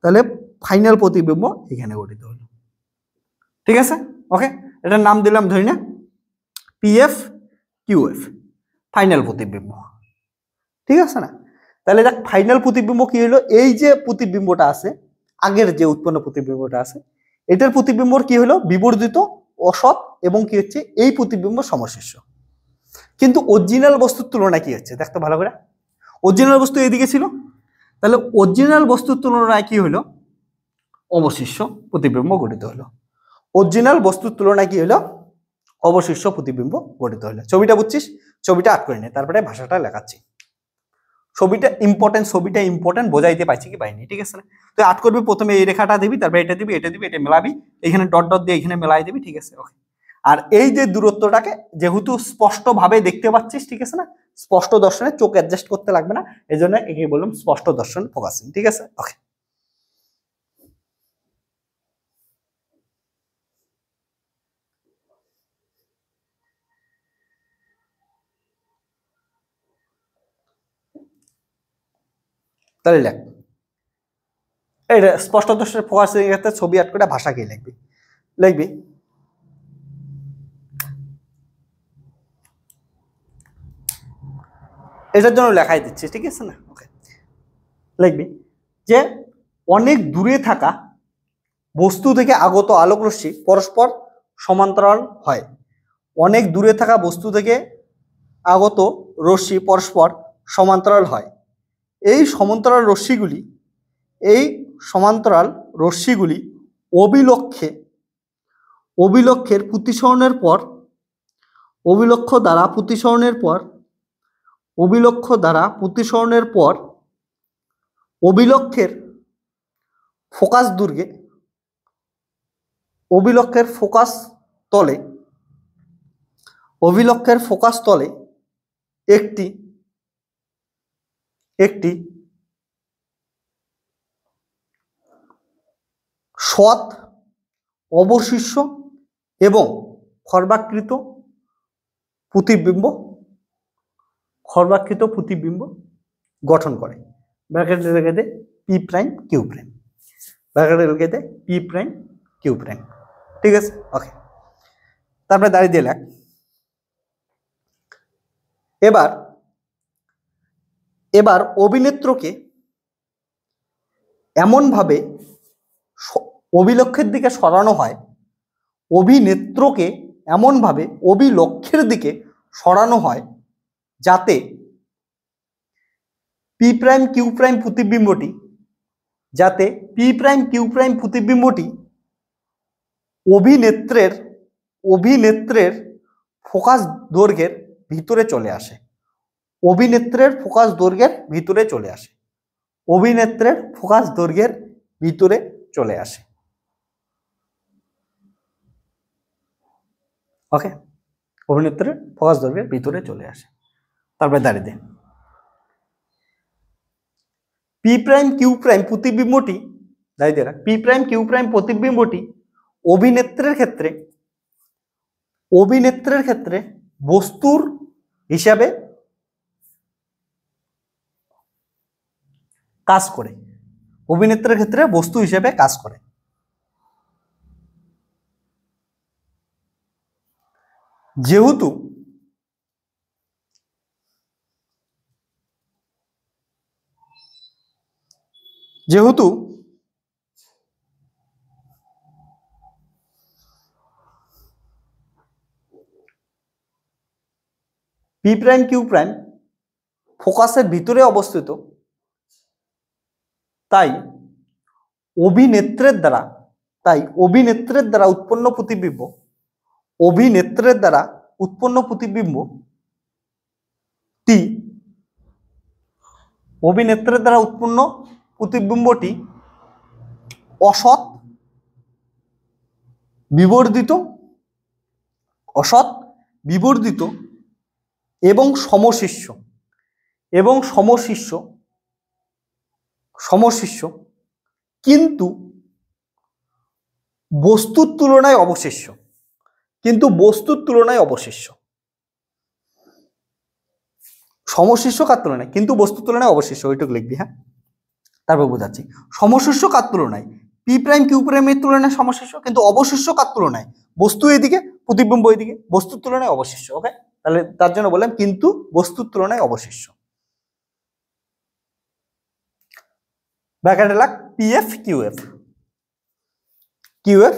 তাহলে ফাইনাল প্রতিবিম্ব এখানে গঠিত হলো ঠিক আছে ওকে এটার নাম দিলাম ধরি না পিএফ কিউএফ ফাইনাল প্রতিবিম্ব ঠিক আছে না তাহলে দেখ ফাইনাল প্রতিবিম্ব কি হলো এই যে প্রতিবিম্বটা আছে আগের যে উৎপন্ন প্রতিবিম্বটা আছে এটার প্রতিবিম্বর কি হলো বিবর্ধিত অসৎ এবং কি হচ্ছে এই প্রতিবিম্ব সমশীর্ষ কিন্তু অরিজিনাল বস্তুর তুলনা কি হচ্ছে দেখতো ভালো করে অরিজিনাল বস্তু এদিকে ছিল তাহলে অরিজিনাল বস্তুর তুলনায় কি হলো অবশিষ্ট প্রতিবিম্ব গঠিত হলো অরিজিনাল বস্তুর তুলনায় কি হলো অবশিষ্ট প্রতিবিম্ব গঠিত হলো ছবিটা বুঝছিস ছবিটা আট করে নে তারপরে ভাষাটা লেখাচ্ছি ছবিটা ইম্পর্টেন্ট ছবিটা ইম্পর্টেন্ট বোঝাইতে পাইছি কি পাইনি ঠিক আছে তুই আট করবি প্রথমে এই রেখাটা দিবি তারপরে এটা দিবি এটা দিবি এটা মেলাবি এখানে ডট ডট দিয়ে এখানে মেলাই দিবি ঠিক আছে ওকে আর এই যে দূরত্বটাকে যেহেতু স্পষ্টভাবে দেখতে পাচ্ছিস ঠিক আছে না স্পষ্ট দর্শনে চোখ অ্যাডজাস্ট করতে লাগবে না এই জন্য একে বললাম স্পষ্ট দর্শন ফোকাসিং ঠিক আছে ওকে তাহলে লেখ এটা স্পষ্ট দর্শনের ফোকাসিং এর ক্ষেত্রে ছবি আট করে ভাষাকেই লিখবি লিখবি এটার জন্য লেখাই দিচ্ছি ঠিক আছে না ওকে লিখবি যে অনেক দূরে থাকা বস্তু থেকে আগত আলোক রশ্মি পরস্পর সমান্তরাল হয় অনেক দূরে থাকা বস্তু থেকে আগত রশ্মি পরস্পর সমান্তরাল হয় এই সমান্তরাল রশ্মিগুলি এই সমান্তরাল রশ্মিগুলি অবিলক্ষে অবিলক্ষের প্রতিসরণের পর অবিলক্ষ দ্বারা প্রতিসরণের পর অভিলক্ষ দ্বারা প্রতিসরণের পর অভিলক্ষের ফোকাস দুর্গে অভিলক্ষের ফোকাস তলে অভিলক্ষের ফোকাস তলে একটি একটি সৎ অবশিষ্য এবং খর্বাকৃত প্রতিবিম্ব খর্বাক্ষিত প্রতিবিম্ব গঠন করে ব্র্যাকেটের রেখেতে পি প্রাইম কিউ প্রাইম ব্র্যাকেটের রেখেতে পি প্রাইম কিউ প্রাইম ঠিক আছে ওকে তারপরে দাঁড়িয়ে দিলাম এবার এবার অভিনেত্রকে এমনভাবে অভিলক্ষের দিকে সরানো হয় অভিনেত্রকে এমনভাবে অভিলক্ষের দিকে সরানো হয় যাতে পি প্রাইম কিউ প্রাইম প্রতিবিম্বটি যাতে পি প্রাইম কিউ প্রাইম প্রতিবিম্বটি অভিনেত্রের অভিনেত্রের ফোকাস দৈর্ঘ্যের ভিতরে চলে আসে অভিনেত্রের ফোকাস দৈর্ঘ্যের ভিতরে চলে আসে অভিনেত্রের ফোকাস দৈর্ঘ্যের ভিতরে চলে আসে ওকে অভিনেত্রের ফোকাস দৈর্ঘ্যের ভিতরে চলে আসে তারপরে দাঁড়িয়ে দেন পি প্রাইম কিউ প্রাইম প্রতিবিম্বটি দাঁড়িয়ে দেখ পি প্রাইম কিউ প্রাইম প্রতিবিম্বটি অভিনেত্রের ক্ষেত্রে অভিনেত্রের ক্ষেত্রে বস্তুর হিসাবে কাজ করে অভিনেত্রের ক্ষেত্রে বস্তু হিসেবে কাজ করে যেহেতু যেহেতু পি প্রাইম কিউ প্রাইম ফোকাসের ভিতরে অবস্থিত তাই অভিনেত্রের দ্বারা তাই অভিনেত্রের দ্বারা উৎপন্ন প্রতিবিম্ব অভিনেত্রের দ্বারা উৎপন্ন প্রতিবিম্ব টি অভিনেত্রের দ্বারা উৎপন্ন প্রতিবিম্বটি অসৎ বিবর্ধিত অসৎ বিবর্ধিত এবং সমশিষ্য এবং সমশিষ্য সমশিষ্য কিন্তু বস্তুর তুলনায় অবশিষ্য কিন্তু বস্তুর তুলনায় অবশিষ্য সমশিষ্য কার তুলনায় কিন্তু বস্তুর তুলনায় অবশিষ্য ওইটুকু লিখবি হ্যাঁ তারপর বোঝাচ্ছি সমশস্য কার তুলনায় পি প্রাইম কিউ প্রাইমের তুলনায় সমশস্য কিন্তু অবশিষ্ট কার তুলনায় বস্তু এদিকে প্রতিবিম্ব এদিকে বস্তুর তুলনায় অবশিষ্ট ওকে তাহলে তার জন্য বললাম কিন্তু বস্তুর তুলনায় অবশিষ্ট ব্যাকেটে লাগ PF QF QF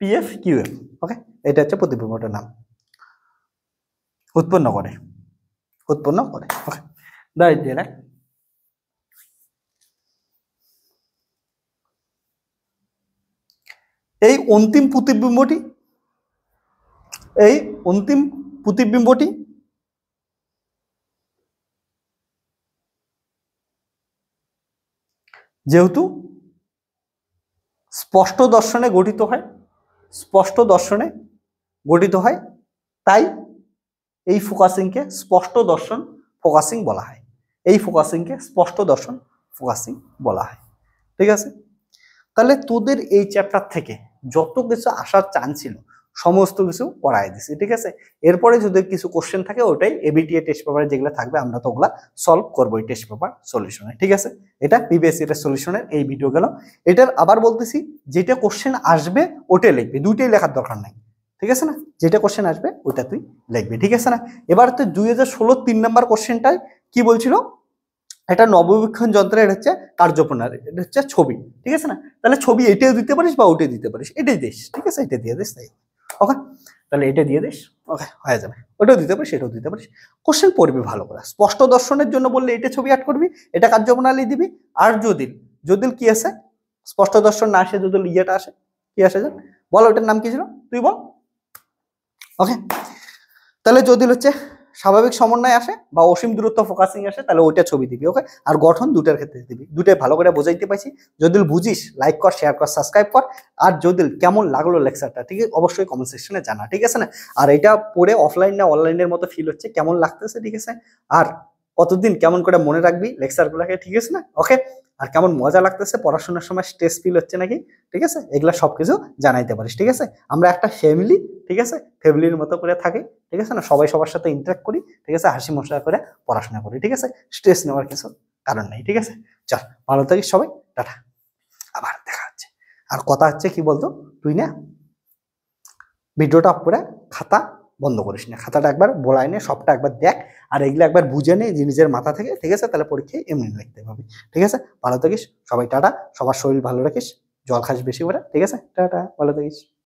PF QF okay এটা হচ্ছে প্রতিবিম্বটার নাম উৎপন্ন করে উৎপন্ন করে ওকে দাঁড়িয়ে এই অন্তিম প্রতিবিম্বটি এই অন্তিম প্রতিবিম্বটি যেহেতু স্পষ্ট দর্শনে গঠিত হয় স্পষ্ট দর্শনে গঠিত হয় তাই এই ফোকাসিংকে স্পষ্ট দর্শন ফোকাসিং বলা হয় এই ফোকাসিংকে স্পষ্ট দর্শন ফোকাসিং বলা হয় ঠিক আছে তাহলে তোদের এই চ্যাপ্টার থেকে যত কিছু আসার চান ছিল সমস্ত কিছু করাই দিছি ঠিক আছে এরপরে যদি কিছু কোশ্চেন থাকে ওটাই এবিটিএ টেস্ট পেপারে যেগুলো থাকবে আমরা তো ওগুলা সলভ করবো টেস্ট পেপার সলিউশনে ঠিক আছে এটা পিবিএসসি এর সলিউশনের এই ভিডিও গেল এটার আবার বলতেছি যেটা কোশ্চেন আসবে ওটাই লিখবে দুইটাই লেখার দরকার নাই ঠিক আছে না যেটা কোশ্চেন আসবে ওটা তুই লিখবি ঠিক আছে না এবার তো দুই হাজার ষোলোর তিন নম্বর কোশ্চেনটায় কি বলছিল এটা নববীক্ষণ যন্ত্রে এটা হচ্ছে কার্যপ্রণালী এটা হচ্ছে ছবি ঠিক আছে না তাহলে ছবি এটাও দিতে পারিস বা ওটাই দিতে পারিস এটাই দেশ ঠিক আছে এটা দিয়ে দিস তাই ওকে তাহলে এটা দিয়ে দিস ওকে হয়ে যাবে ওটাও দিতে পারিস এটাও দিতে পারিস কোশ্চেন পড়বি ভালো করে স্পষ্ট দর্শনের জন্য বললে এটা ছবি অ্যাড করবি এটা কার্যপ্রণালী দিবি আর যদি যদি কি আছে স্পষ্ট দর্শন না আসে যদি ইয়েটা আসে কি আসে যান বল ওটার নাম কি ছিল তুই বল ওকে তাহলে যদি হচ্ছে স্বাভাবিক সমন্বয় আসে বা অসীম দূরত্ব ফোকাসিং আসে তাহলে ওইটা ছবি দিবি ওকে আর গঠন দুটার ক্ষেত্রে দিবি দুটাই ভালো করে বোঝাইতে পাইছি যদি বুঝিস লাইক কর শেয়ার কর সাবস্ক্রাইব কর আর যদি কেমন লাগলো লেকচারটা ঠিক আছে অবশ্যই কমেন্ট সেকশনে জানা ঠিক আছে না আর এটা পড়ে অফলাইন না অনলাইনের মতো ফিল হচ্ছে কেমন লাগতেছে ঠিক আছে আর কতদিন কেমন করে মনে রাখবি লেকচারগুলোকে ঠিক আছে না ওকে আর কেমন মজা লাগতেছে পড়াশোনার সময় স্ট্রেস ফিল হচ্ছে নাকি ঠিক আছে এগুলো সব কিছু জানাইতে পারিস ঠিক আছে আমরা একটা ফ্যামিলি ঠিক আছে ফ্যামিলির মতো করে থাকি ঠিক আছে না সবাই সবার সাথে ইন্টারাক্ট করি ঠিক আছে হাসি মশলা করে পড়াশোনা করি ঠিক আছে স্ট্রেস নেওয়ার কিছু কারণ নেই ঠিক আছে চল ভালো থাকিস সবাই টাটা আবার দেখা হচ্ছে আর কথা হচ্ছে কি বলতো তুই না ভিডিওটা করে খাতা বন্ধ করিস না খাতাটা একবার বোলাই নে সবটা একবার দেখ আর এগুলো একবার বুঝে নে যে নিজের মাথা থেকে ঠিক আছে তাহলে পরীক্ষায় এমনি লিখতে পাবি ঠিক আছে ভালো থাকিস সবাই টাটা সবার শরীর ভালো রাখিস জল খাস বেশি করে ঠিক আছে টাটা ভালো থাকিস